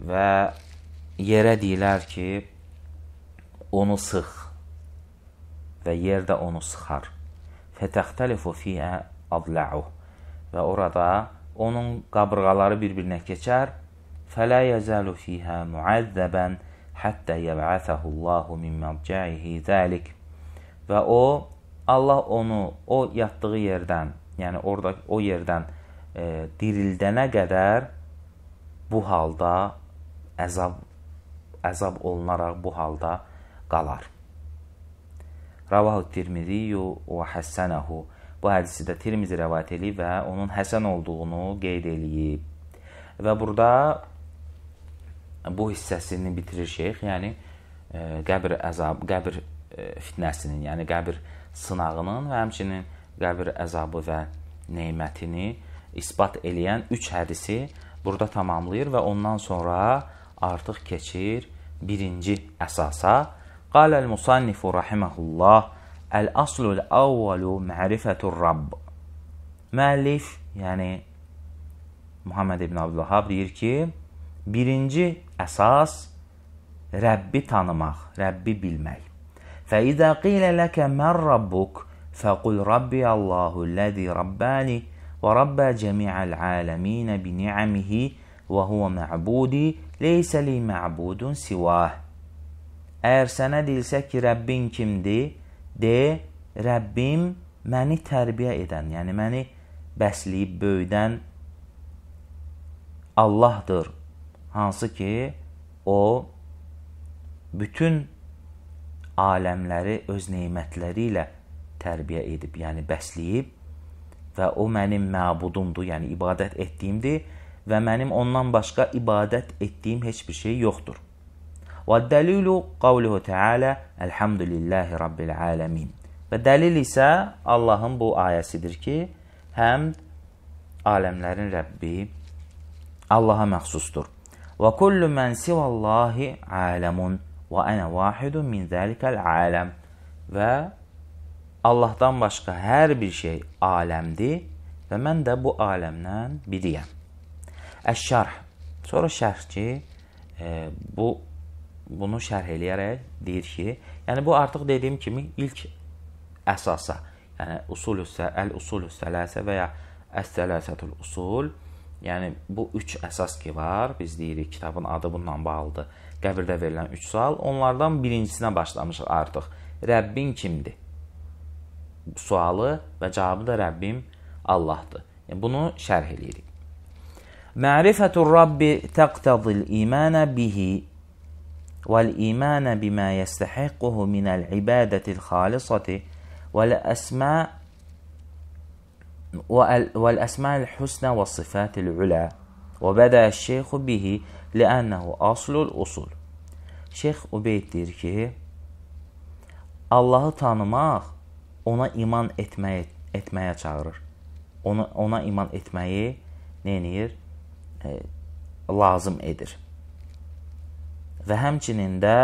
Və yerə deyirlər ki, onu sıx və yer də onu sıxar. Fətəxtəlifu fiə adla'u və orada onun qabırğaları bir-birinə keçər فلا يزال فيها muəzzəbən həttə yəb'athəhullahu min mərcəihi zəlik. Və o, Allah onu o yatdığı yerdən, yəni orada o yerdən e, dirildənə qədər bu halda əzab əzab olunaraq bu halda qalar. Ravahu Tirmiziyu və həssənəhu. Bu hədisi də Tirmizi rəvayət edib və onun həsən olduğunu qeyd eləyib. Və burada bu hissəsini bitirir şeyx. Yəni e, qəbir əzab, qəbir e, fitnəsinin, yəni qəbir sınağının və həmçinin qəbir əzabı və nemətini isbat eləyən 3 hədisi burada tamamlayır və ondan sonra artıq keçir birinci əsasa. Qaləl musannifu rahimehullah Əl-aslul əvvəlu mərifətur Rabb. Müəllif, yəni Muhammed ibn Abdülvahab deyir ki, birinci əsas Rəbbi tanımaq, Rəbbi bilmək. فإذا قيل لك من ربك فقل ربي الله الذي رباني وربى جميع العالمين بنعمه وهو معبودي ليس لي معبود سواه Əgər sənə deyilsə ki, Rəbbin kimdir? De, Rəbbim məni tərbiyə edən, yəni məni bəsləyib böyüdən Allahdır hansı ki, o bütün aləmləri öz neymətləri ilə tərbiyə edib, yəni bəsləyib və o mənim məbudumdur, yəni ibadət etdiyimdir və mənim ondan başqa ibadət etdiyim heç bir şey yoxdur. Və dəlilu qavluhu Teala Elhamdülillahi Rabbil aləmin. Və dəlil isə Allahın bu ayəsidir ki, həmd aləmlərin Rəbbi Allaha məxsusdur. وكل من سوى الله عالم və ənə vahidun min zəlikəl aləm və Allahdan başqa hər bir şey aləmdir və mən də bu aləmdən biriyəm. Əşşərh. Sonra şərhçi e, bu bunu şərh eləyərək deyir ki, yəni bu artıq dediyim kimi ilk əsasa, yəni usulüs əl usulüs sələsə və ya əs-sələsətul usul Yəni bu 3 əsas ki var, biz deyirik kitabın adı bununla bağlıdır. Qəbirdə verilən 3 sual, onlardan birincisinə başlamışıq artıq. Rəbbin kimdir? Sualı və cavabı da Rəbbim Allahdır. Yəni bunu şərh eləyirik. Mərifətur Rabbi təqtəzil imanə bihi والإيمان بما يستحقه من العبادة الخالصة والأسماء والأسماء الحسنى والصفات العلى وbədə şeyxu bihi li'annəhu aslul usul. Şeyx Ubeyd deyir ki, Allahı tanımaq ona iman etməyə, etməyə çağırır. Ona, ona iman etməyi neyinir? E, lazım edir. Və həmçinin də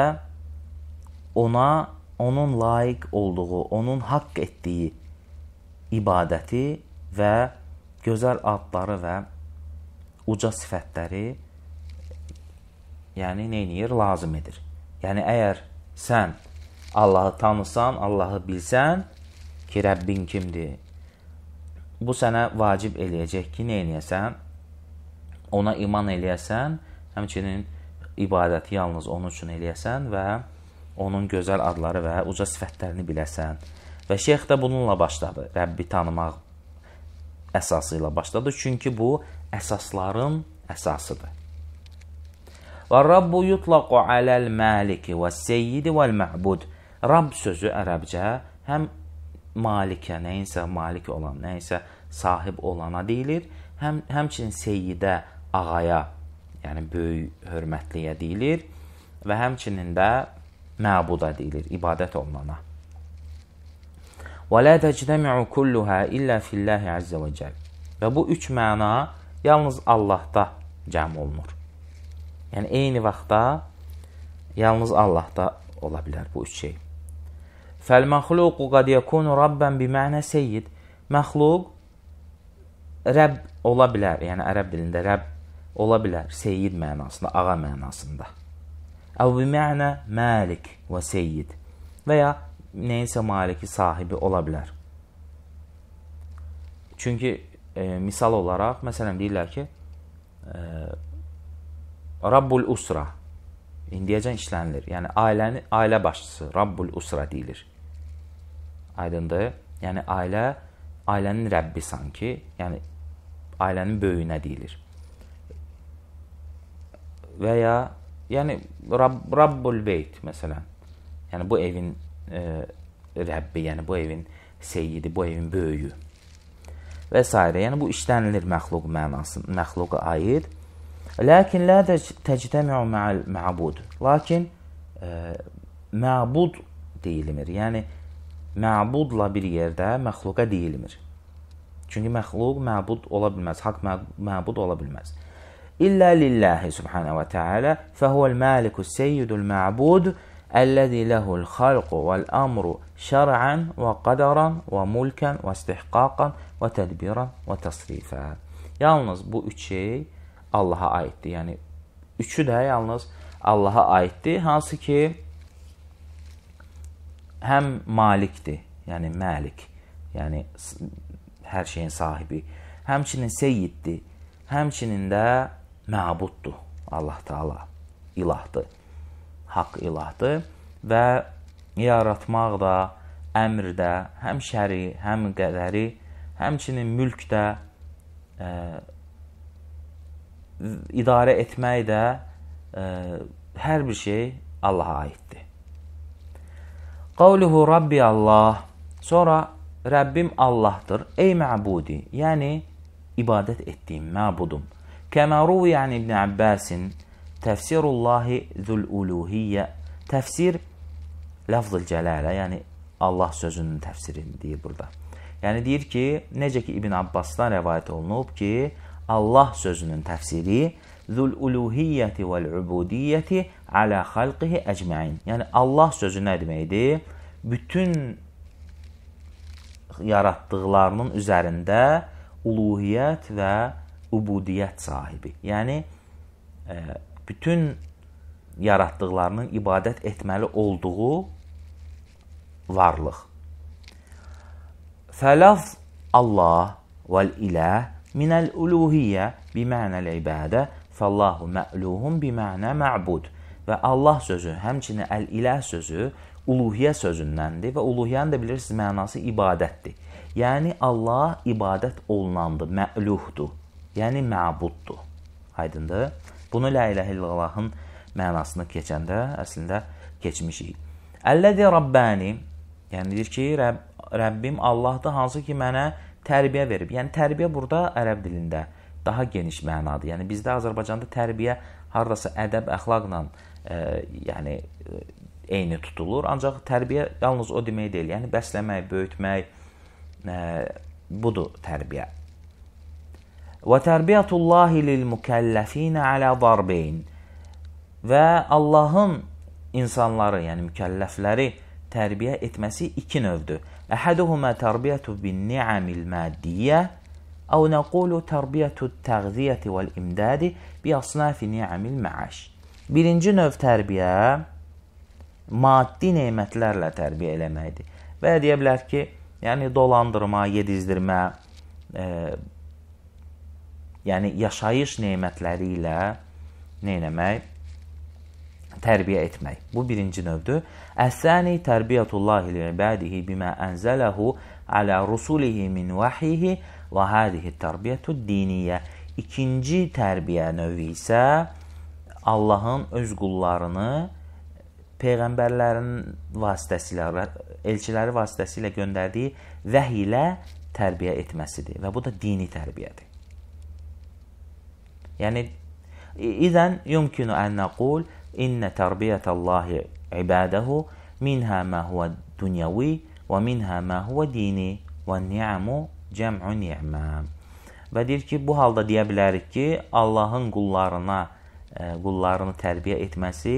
ona onun layiq olduğu, onun haqq etdiyi ibadəti və gözəl adları və uca sifətləri yəni nə edir? Lazım edir. Yəni əgər sən Allahı tanısan, Allahı bilsən ki, Rəbbin kimdir? Bu sənə vacib eləyəcək ki, nə eləyəsən? Ona iman eləyəsən, həmçinin ibadəti yalnız onun üçün eləyəsən və onun gözəl adları və uca sifətlərini biləsən. Və şeyx də bununla başladı Rəbbi tanımaq əsası ilə başladı. Çünki bu əsasların əsasıdır. Və Rabbu yutlaqu aləl maliki və seyyidi vəl məbud. Rabb sözü ərəbcə həm malikə, nəyinsə malik olan, nəyinsə sahib olana deyilir, həm həmçinin seyyidə, ağaya, yəni böyük hörmətliyə deyilir və həmçinin də məbuda deyilir, ibadət olunana. Və lə təcdəmi'u kulluhə illə filləhi əzzə və cəl. Və bu üç məna yalnız Allahda cəm olunur. Yəni, eyni vaxtda yalnız Allahda ola bilər bu üç şey. Fəl-məxluqu qad yəkunu rabbən bimənə seyyid. Məxluq rəbb ola bilər, yəni ərəb dilində rəbb ola bilər, seyyid mənasında, ağa mənasında. Əv bimənə məlik və seyyid və ya neysə maliki sahibi ola bilər. Çünki e, misal olaraq, məsələn, deyirlər ki, e, Rabbul Usra indiyəcən işlənilir. Yəni, ailəni, ailə başçısı Rabbul Usra deyilir. Aydındır. Yəni, ailə, ailənin Rəbbi sanki, yəni, ailənin böyüyünə deyilir. Və ya, yəni, Rab, Rabbul Beyt, məsələn, yəni, bu evin e, Rəbbi, yəni bu evin seyidi, bu evin böyüyü və s. Yəni bu işlənilir məxluq mənası, məxluqa aid. Lakin la təctəmiu ma'al ma'bud. Lakin e, məbud deyilmir. Yəni məbudla bir yerdə məxluqa deyilmir. Çünki məxluq məbud ola bilməz, haqq məbud ola bilməz. İllə lillahi subhanahu və təala, fəhuvel malikus seyyidul məbud. Ma الذي له الخلق والأمر شرعا وقadرا və mulkən və istihqaqan və tədbiran və təsrifə. Yalnız bu üç şey Allaha aiddir. Yəni, üçü də yalnız Allaha aiddir. Hansı ki, həm malikdir, yəni məlik, yəni hər şeyin sahibi. Həmçinin seyiddir, həmçinin də məbuddur Allah-u Teala, ilahdır haqq ilahdır və yaratmaq da, əmr də, həm şəri, həm qədəri, həmçinin mülk də, ə, e, idarə etmək də ə, e, hər bir şey Allaha aiddir. Qavluhu Rabbi Allah. Sonra Rəbbim Allahdır. Ey məbudi, yəni ibadət etdiyim məbudum. Kəməru yəni İbn Abbasin Təfsirullahi zül-uluhiyyə. Təfsir ləfzul cələlə, yəni Allah sözünün təfsirini deyir burada. Yəni deyir ki, necə ki İbn Abbasdan rəvayət olunub ki, Allah sözünün təfsiri zül-uluhiyyəti vəl-ubudiyyəti alə xalqihi əcməin. Yəni Allah sözü nə deməkdir? Bütün yaratdıqlarının üzərində uluhiyyət və ubudiyyət sahibi. Yəni e, bütün yaratdıqlarının ibadət etməli olduğu varlıq. Thalath Allah vəl ilah minəl uluhiyyə bimənəl ibadə fəllahu mə'luhum bimənə mə'bud və Allah sözü, həmçinin əl-iləh sözü uluhiyyə sözündəndir və uluhiyyənin də bilirsiniz mənası ibadətdir. Yəni Allah ibadət olunandır, mə'luhdur, yəni məbuddur. Aydındır? Bunu la ilə illallahın mənasını keçəndə əslində keçmişik. Əlləzi Rabbani, yəni deyir ki, Rəbb, Rəbbim Allahdır, hansı ki mənə tərbiyə verib. Yəni tərbiyə burada ərəb dilində daha geniş mənadır. Yəni bizdə Azərbaycanda tərbiyə hardasa ədəb, əxlaqla, e, yəni e, eyni tutulur. Ancaq tərbiyə yalnız o demək deyil. Yəni bəsləmək, böyütmək e, budur tərbiyə. وترbiyyət Allahi lil mükəlləfinə alə darbeyn və Allahın insanları, yəni mükəlləfləri tərbiyə etməsi iki növdür. Əhəduhuma tərbiyyətu bin ni'amil maddiyə əv nəqulu tərbiyyətu təğziyyəti vəl imdadi bi asnafi ni'amil məaş. Birinci növ tərbiyə maddi nemətlərlə tərbiyə eləməkdir. Və deyə bilər ki, yəni dolandırma, yedizdirmə, e, yəni yaşayış nemətləri ilə neynəmək? Tərbiyə etmək. Bu birinci növdür. Əsəni tərbiyətullah ilə ibadihi bimə ənzələhu alə rusulihi min vahyihi və hadihi tərbiyyətü diniyə. İkinci tərbiyə növü isə Allahın öz qullarını peyğəmbərlərin vasitəsilə, elçiləri vasitəsilə göndərdiyi vəhy ilə tərbiyə etməsidir və bu da dini tərbiyədir. يعني إذا يمكن أن نقول إن تربية الله عباده منها ما هو دنيوي ومنها ما هو dini və ni'amu cəm'u ni'mə. Və deyir ki, bu halda deyə bilərik ki, Allahın qullarına e, qullarını tərbiyə etməsi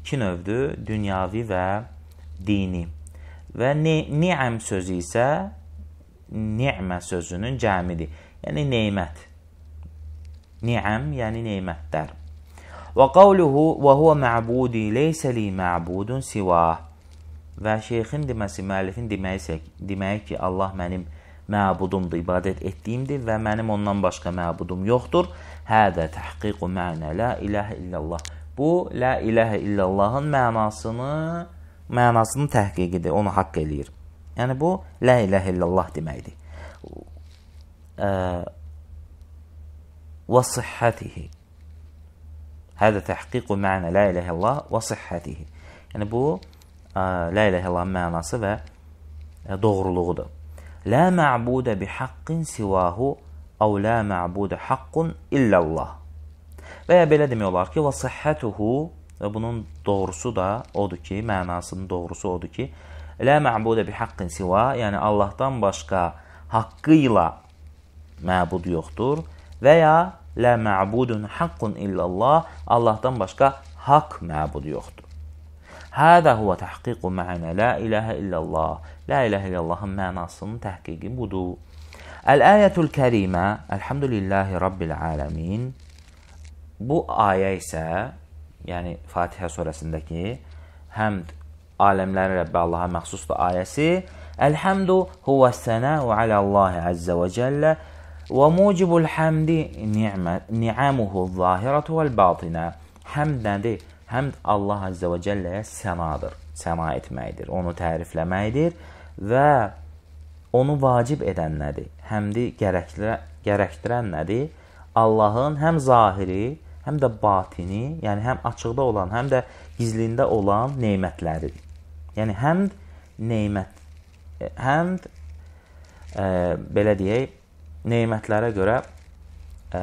iki növdür: dünyavi və dini. Və ni'am sözü isə ni'mə sözünün cəmidir. Yəni nemət. Ni'am yəni nemətlər. Və qavluhu və huve ma'budi leysə li ma'budun sivah. Və şeyxin deməsi, müəllifin deməyi, deməyi ki, Allah mənim məbudumdur, ibadət etdiyimdir və mənim ondan başqa məbudum yoxdur. Hədə təhqiqu məna la ilahə illallah. Bu la ilahə illallahın mənasını mənasının təhqiqidir, onu haqq eləyir. Yəni bu la ilahə illallah deməkdir. Ə, وصحته هذا تحقيق معنى la ilahe illallah və sihhatihi. Yəni bu la ilahe illallah mənası və doğruluğudur. La ma'buda bi haqqin siwahu aw la ma'buda haqqun illallah. Və ya belə demək olar ki, və sihhatuhu və bunun doğrusu da odur ki, mənasının doğrusu odur ki, la ma'buda bi haqqin siwa, yəni Allahdan başqa haqqı ilə məbud yoxdur və ya lə məbudun haqqun illallah Allahdan başqa haqq məbud yoxdur. Hədə huvə təhqiqu mənə lə iləhə illallah. Lə iləhə illallahın mənasının təhqiqi budur. Əl-əyətül kərimə, əlhamdülillahi rabbil aləmin. Bu ayə isə, yəni Fatihə surəsindəki həmd aləmlərin Rəbbi Allaha məxsusdur ayəsi. Əlhamdu huvəs-sənəu aləllahi əzzə və cəllə. وموجب الحمد نعمة نعمه الظاهرة والباطنة Həmd nədir? Həmd Allah Azza və Cəlləyə səmadır. Səma etməkdir, onu tərifləməkdir və onu vacib edən nədir? Həmdi gərəkdirə, gərəkdirən nədir? Allahın həm zahiri, həm də batini, yəni həm açıqda olan, həm də gizlində olan nemətləridir. Yəni həmd nemət, həmd e, belə deyək, nemətlərə görə ə, e,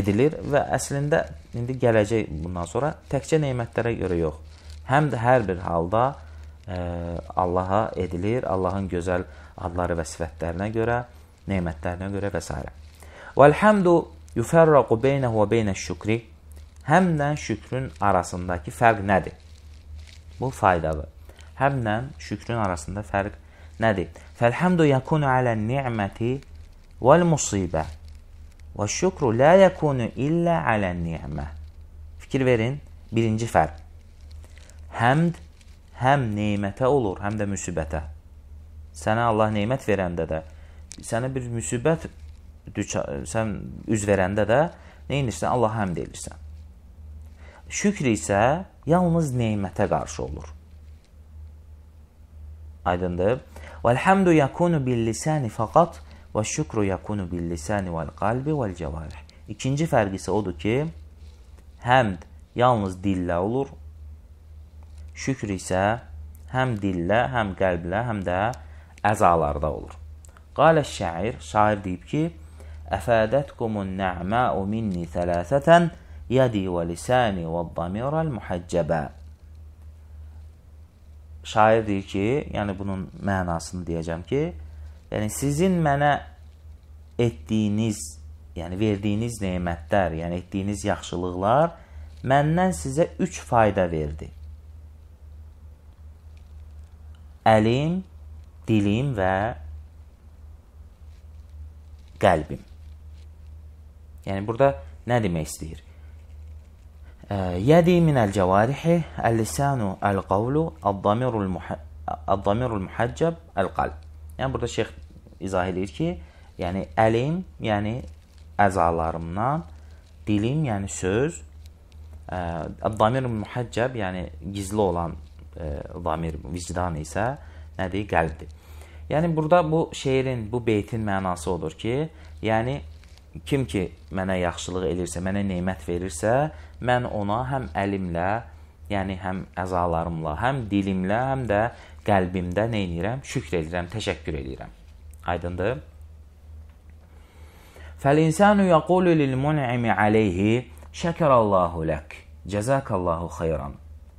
edilir və əslində indi gələcək bundan sonra təkcə nemətlərə görə yox, həm də hər bir halda ə, e, Allaha edilir, Allahın gözəl adları və sifətlərinə görə, nemətlərinə görə və s. Vəlhamdu yufarraqu beynehu və beynəş-şükri. Həmlə şükrün arasındakı fərq nədir? Bu faydalı. Həmlə şükrün arasında fərq nədir? Fəlhamdu yakunu alə ni'məti Vəl-musibə Və şükru lə yəkunu illə alən ni'mə Fikir verin, birinci fərq. Həmd həm neymətə olur, həm də müsibətə. Sənə Allah neymət verəndə də, sənə bir müsibət sən üz verəndə də nə edirsən? Allah həmd edirsən. Şükr isə yalnız neymətə qarşı olur. Aydındır? Vəlhamdu yakunu bil lisani faqat Və şükru yakunu bil lisani vel qalbi vel cevarih. İkinci fərq isə odur ki, həmd yalnız dillə olur. Şükr isə həm dillə, həm qəlblə, həm də əzalarda olur. Qalə şair, şair deyib ki, Əfədətkumun nə'məu minni thələsətən yədi və lisani və damirəl muhaccəbə. Şair deyir ki, yəni bunun mənasını deyəcəm ki, Yəni sizin mənə etdiyiniz, yəni verdiyiniz nemətlər, yəni etdiyiniz yaxşılıqlar məndən sizə 3 fayda verdi. Əlim, dilim və qəlbim. Yəni burada nə demək istəyir? Yədi minəl cavarihi, əl-lisanu, əl-qavlu, əd-damirul muhaccab, əl-qalb. Yəni burada şeyx izah eləyir ki, yəni əlim, yəni əzalarımdan, dilim, yəni söz, damir mühəccəb, yəni gizli olan ə, damir, vicdan isə nədir? Qəlbdir. Yəni burada bu şeirin, bu beytin mənası odur ki, yəni kim ki mənə yaxşılıq elirsə, mənə nemət verirsə, mən ona həm əlimlə, yəni həm əzalarımla, həm dilimlə, həm də qəlbimdə nə edirəm? Şükr edirəm, təşəkkür edirəm. Aydındır? Fəlinsanu yaqulu lil mun'imi alayhi şəkarallahu lak. Cəzakallahu xeyran.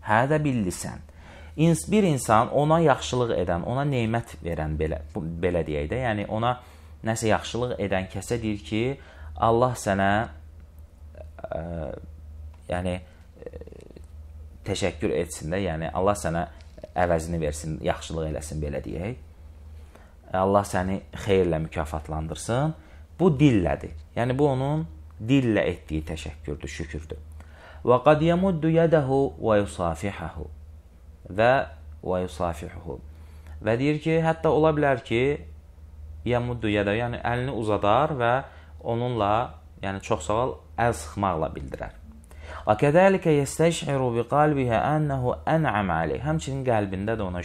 Hədə billisən. İns bir insan ona yaxşılıq edən, ona nemət verən belə belə deyək də, yəni ona nəsə yaxşılıq edən kəsə deyir ki, Allah sənə ə, yəni ə, təşəkkür etsin də, yəni Allah sənə əvəzini versin, yaxşılıq eləsin belə deyək. Allah səni xeyirlə mükafatlandırsın. Bu dillədir. Yəni bu onun dillə etdiyi təşəkkürdür, şükürdür. Və qad yamuddu yadahu və yusafihuhu. Və və yusafihuhu. Və deyir ki, hətta ola bilər ki, yamuddu yada, yəni əlini uzadar və onunla, yəni çox sağal əl sıxmaqla bildirər. Və kədəlikə yestəşiru bi qalbiha ennehu en'am alayh. Həmçinin qəlbində də ona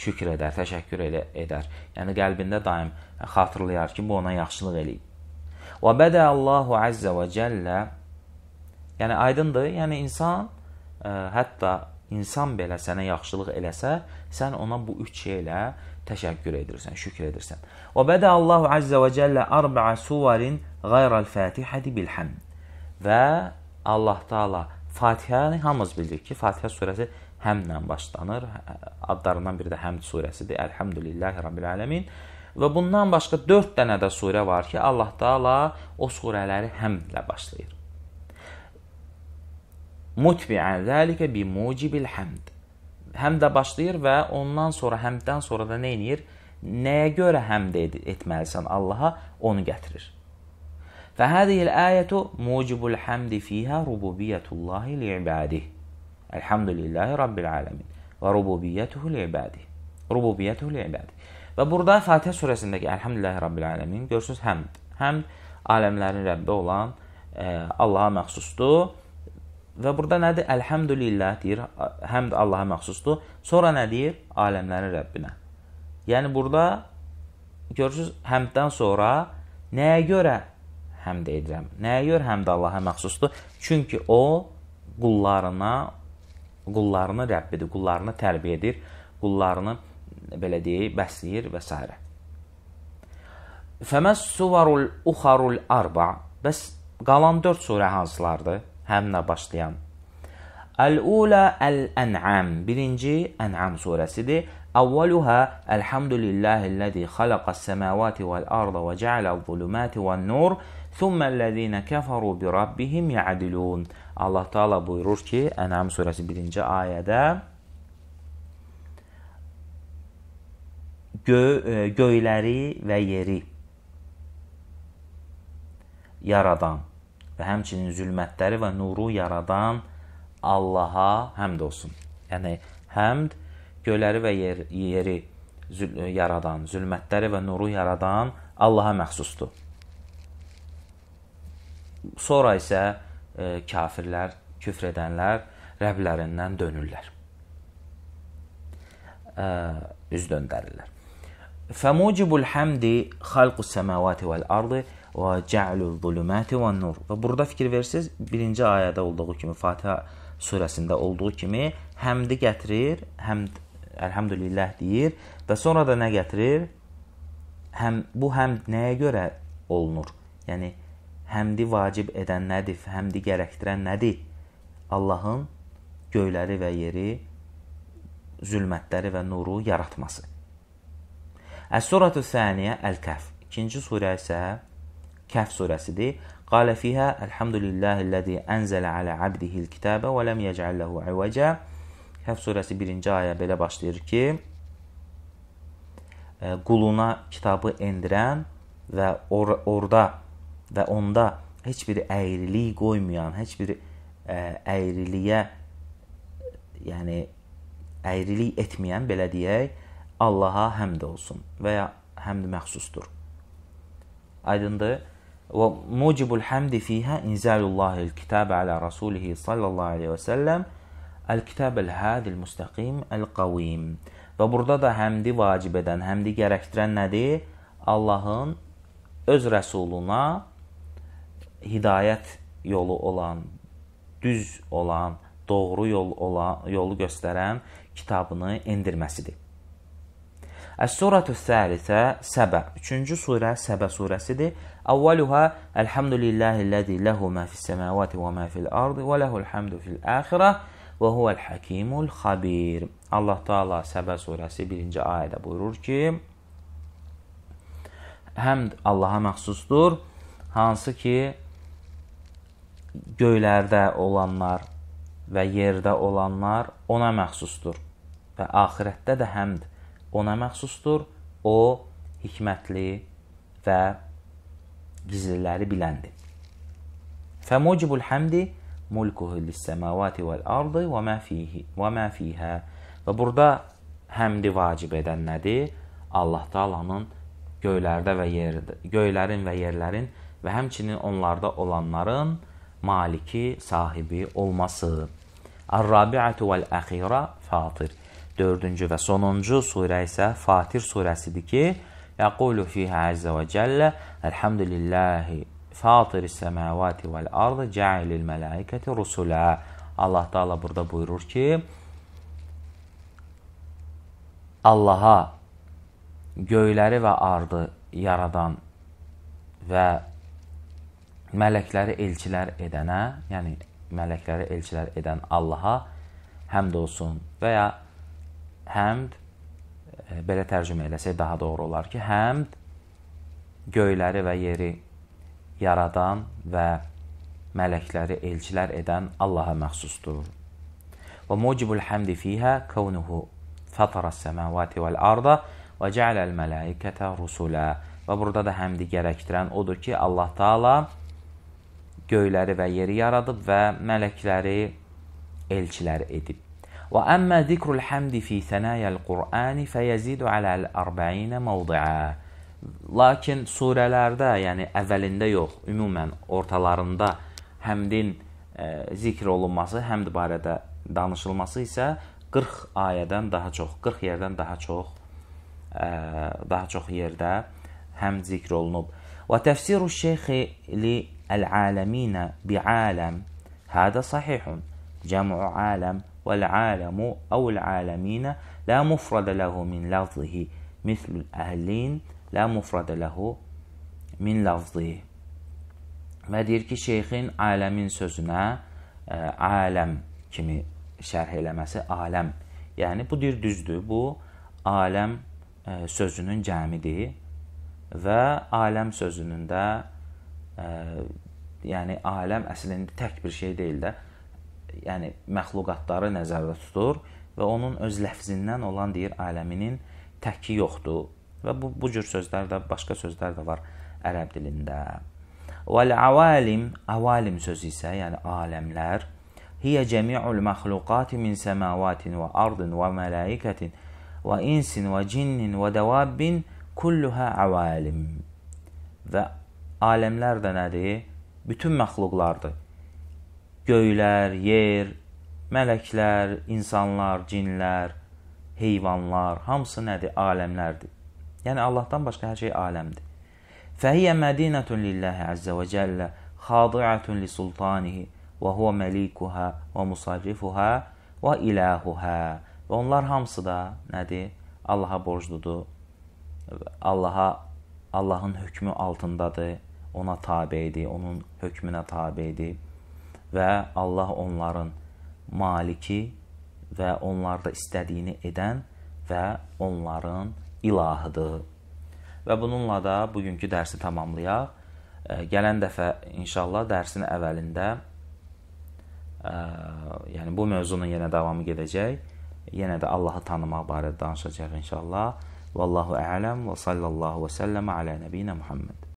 şükr edər, təşəkkür elə, edər. Yəni qəlbində daim xatırlayar ki, bu ona yaxşılıq eləyib. Və bədə Allahu Əzzə və Cəllə Yəni aydındır, yəni insan ə, e, hətta insan belə sənə yaxşılıq eləsə, sən ona bu üç şeylə təşəkkür edirsən, şükr edirsən. Və bədə Allahu Əzzə və Cəllə arba'a suvarin qayrəl-Fatihəti bilhamd. Və Allah Taala Fatihəni hamımız bilirik ki, Fatihə surəsi həmlə başlanır. Adlarından biri də Həmd surəsidir. Elhamdülillahi rabbil aləmin. Və bundan başqa 4 dənə də surə var ki, Allah Taala o surələri həmdlə başlayır. Mutbi'an zəlikə bi mucibil həmd. Həmdə başlayır və ondan sonra həmdən sonra da nə eləyir? Nəyə görə həmd et etməlisən Allaha? Onu gətirir. Və hədiyil ayətu mucibul həmdi fiha rububiyyətullahi li ibadihi. Elhamdülillahi Rabbil Alemin. Və rububiyyətuhu li'ibadi. Rububiyyətuhu li'ibadi. Və burada Fatihə surəsindəki Elhamdülillahi Rabbil Alemin görürsünüz həmd. Həmd aləmlərin Rəbbi olan e, Allaha məxsusdur. Və burada nədir? Elhamdülillah deyir. Həmd Allaha məxsusdur. Sonra nə deyir? Aləmlərin Rəbbinə. Yəni burada görürsüz həmddən sonra nəyə görə həmd edirəm? Nəyə görə həmd Allaha məxsusdur? Çünki o qullarına Qullarını Rəbbidir, qullarını tərbiyə edir, qullarını e, belə deyək, bəsləyir və s. Fəməs suvarul uxarul arba. Bəs qalan 4 surə hansılardır? Həmlə başlayan. Əl-ula əl-ən'am. Birinci Ən'am surəsidir. Əvvəluhə Elhamdülillahi'llezî xalaqas-semâvâti vel-arda və ce'ala'z-zulumâti ven-nur, thumma ellezîne keferû bi rabbihim ya'dilûn. Allah Taala buyurur ki, Ənam surəsi 1-ci ayədə gö e, göyləri və yeri yaradan və həmçinin zülmətləri və nuru yaradan Allaha həmd olsun. Yəni həmd göyləri və yer, yeri zül e, yaradan, zülmətləri və nuru yaradan Allaha məxsusdur. Sonra isə e, kafirlər, küfr edənlər Rəblərindən dönürlər. E, üz döndərirlər. Fəmucibul hamdi xalqus semavati vel ardı və ca'lul zulumati ven nur. Və burada fikir versiniz, birinci ayədə olduğu kimi Fatiha surəsində olduğu kimi həmdi gətirir, həmd elhamdülillah deyir və sonra da nə gətirir? Həm bu həmd nəyə görə olunur? Yəni həmdi vacib edən nədir, həmdi gərəkdirən nədir? Allahın göyləri və yeri, zülmətləri və nuru yaratması. Əs-suratu saniyə Əl-Kəf. İkinci surə isə Kəf surəsidir. Qalə fihə Elhamdülillahiləzi ənzələ alə abdihil kitabə və ləm yəcəl lehu əvvəcə. Kəf surəsi birinci ayə belə başlayır ki, e, quluna kitabı endirən və or orada və onda heç bir əyrilik qoymayan, heç bir ə, e, əyriliyə yəni əyrilik etməyən belə deyək, Allaha həmd olsun və ya həmd məxsusdur. Aydındır? Və mucibul həmdi fihə inzalullahil kitabə alə rasulihi sallallahu aleyhi və səlləm el-kitabəl hadil mustaqim el-qavim. Və burada da həmdi vacib edən, həmdi gərəkdirən nədir? Allahın öz rəsuluna hidayət yolu olan, düz olan, doğru yol olan, yolu göstərən kitabını endirməsidir. Əs-Surətü Səlisə Səbə 3-cü surə Səbə surəsidir. Əvvəluha Elhamdülillahiləzi lehu ma fis-semavati və ma fil-ardı və lehul hamdu fil-axirə və huvel hakimul xabir. Allah Taala Səbə surəsi 1-ci ayədə buyurur ki: Həmd Allaha məxsusdur, hansı ki göylərdə olanlar və yerdə olanlar ona məxsusdur. Və axirətdə də həmd ona məxsusdur. O hikmətli və gizliləri biləndir. Fəmucibul həmdi mulkuhu lis-semawati vel-ardı və ma fihi və ma fiha. Və burada həmdi vacib edən nədir? Allah Taala'nın göylərdə və yerdə, göylərin və yerlərin və həmçinin onlarda olanların maliki, sahibi olması. Ar-Rabi'atu vəl-əxira Fatir. Dördüncü və sonuncu surə isə Fatir surəsidir ki, Yəqulu fiyhə əzzə və cəllə Elhamdülilləhi Fatir-i səməvati vəl-ardı Cəilil mələikəti rusulə. Allah Teala burada buyurur ki, Allaha göyləri və ardı yaradan və mələkləri elçilər edənə, yəni mələkləri elçilər edən Allaha həmd olsun və ya həmd e, belə tərcümə eləsək daha doğru olar ki, həmd göyləri və yeri yaradan və mələkləri elçilər edən Allaha məxsusdur. Və mucibul həmdi fihə kəvnuhu fətara səməvati vəl arda və cəaləl mələkətə rusulə. Və burada da həmdi gərəkdirən odur ki, Allah Taala göyləri və yeri yaradıb və mələkləri elçilər edib. Və əmmə zikrul həmdi fi sənayəl Qur'ani fəyəzidu aləl 40 mövdi'a. Lakin surələrdə, yəni əvvəlində yox, ümumən ortalarında həmdin ə, e, zikr olunması, həmd barədə danışılması isə 40 ayədən daha çox, 40 yerdən daha çox ə, e, daha çox yerdə həmd zikr olunub. Və təfsiru şeyxi li العالمين بعالم هذا صحيح جمع عالم والعالم أو العالمين لا مفرد له من لفظه مثل الأهلين لا مفرد له min lafzı. Və deyir ki, şeyxin aləmin sözünə ə, aləm kimi şərh eləməsi aləm. Yəni bu deyir düzdür. Bu aləm ə, sözünün cəmidir və aləm sözünün də Ə, yəni aləm əslində tək bir şey deyil də, yəni məxluqatları nəzərdə tutur və onun öz ləfzindən olan deyir aləminin təki yoxdur. Və bu bu cür sözlər də, başqa sözlər də var ərəb dilində. Vəl-avalim, avalim sözü isə, yəni aləmlər hiyə cəmi'ul məxluqat min səmavatin və ardin və mələikətin və insin və cinnin və dəvabbin kulluha avalim. Və aləmlər də nədir? Bütün məxluqlardır. Göylər, yer, mələklər, insanlar, cinlər, heyvanlar, hamısı nədir? Aləmlərdir. Yəni Allahdan başqa hər şey aləmdir. Fəhiyyə mədinətun lillahi əzzə və cəllə, xadiətun li sultanihi və huwa melikuha və musarrifuha və ilahuha. Və onlar hamısı da nədir? Allaha borcludur. Allaha Allahın hökmü altındadır ona tabedir, onun hökmünə tabedir və Allah onların maliki və onlarda istədiyini edən və onların ilahıdır. Və bununla da bugünkü dərsi tamamlayaq. Gələn dəfə inşallah dərsin əvvəlində ə, yəni bu mövzunun yenə davamı gedəcək. Yenə də Allahı tanımaq barədə danışacağıq inşallah. Vallahu a'lam və sallallahu və sallam ala nabiyina Muhammed.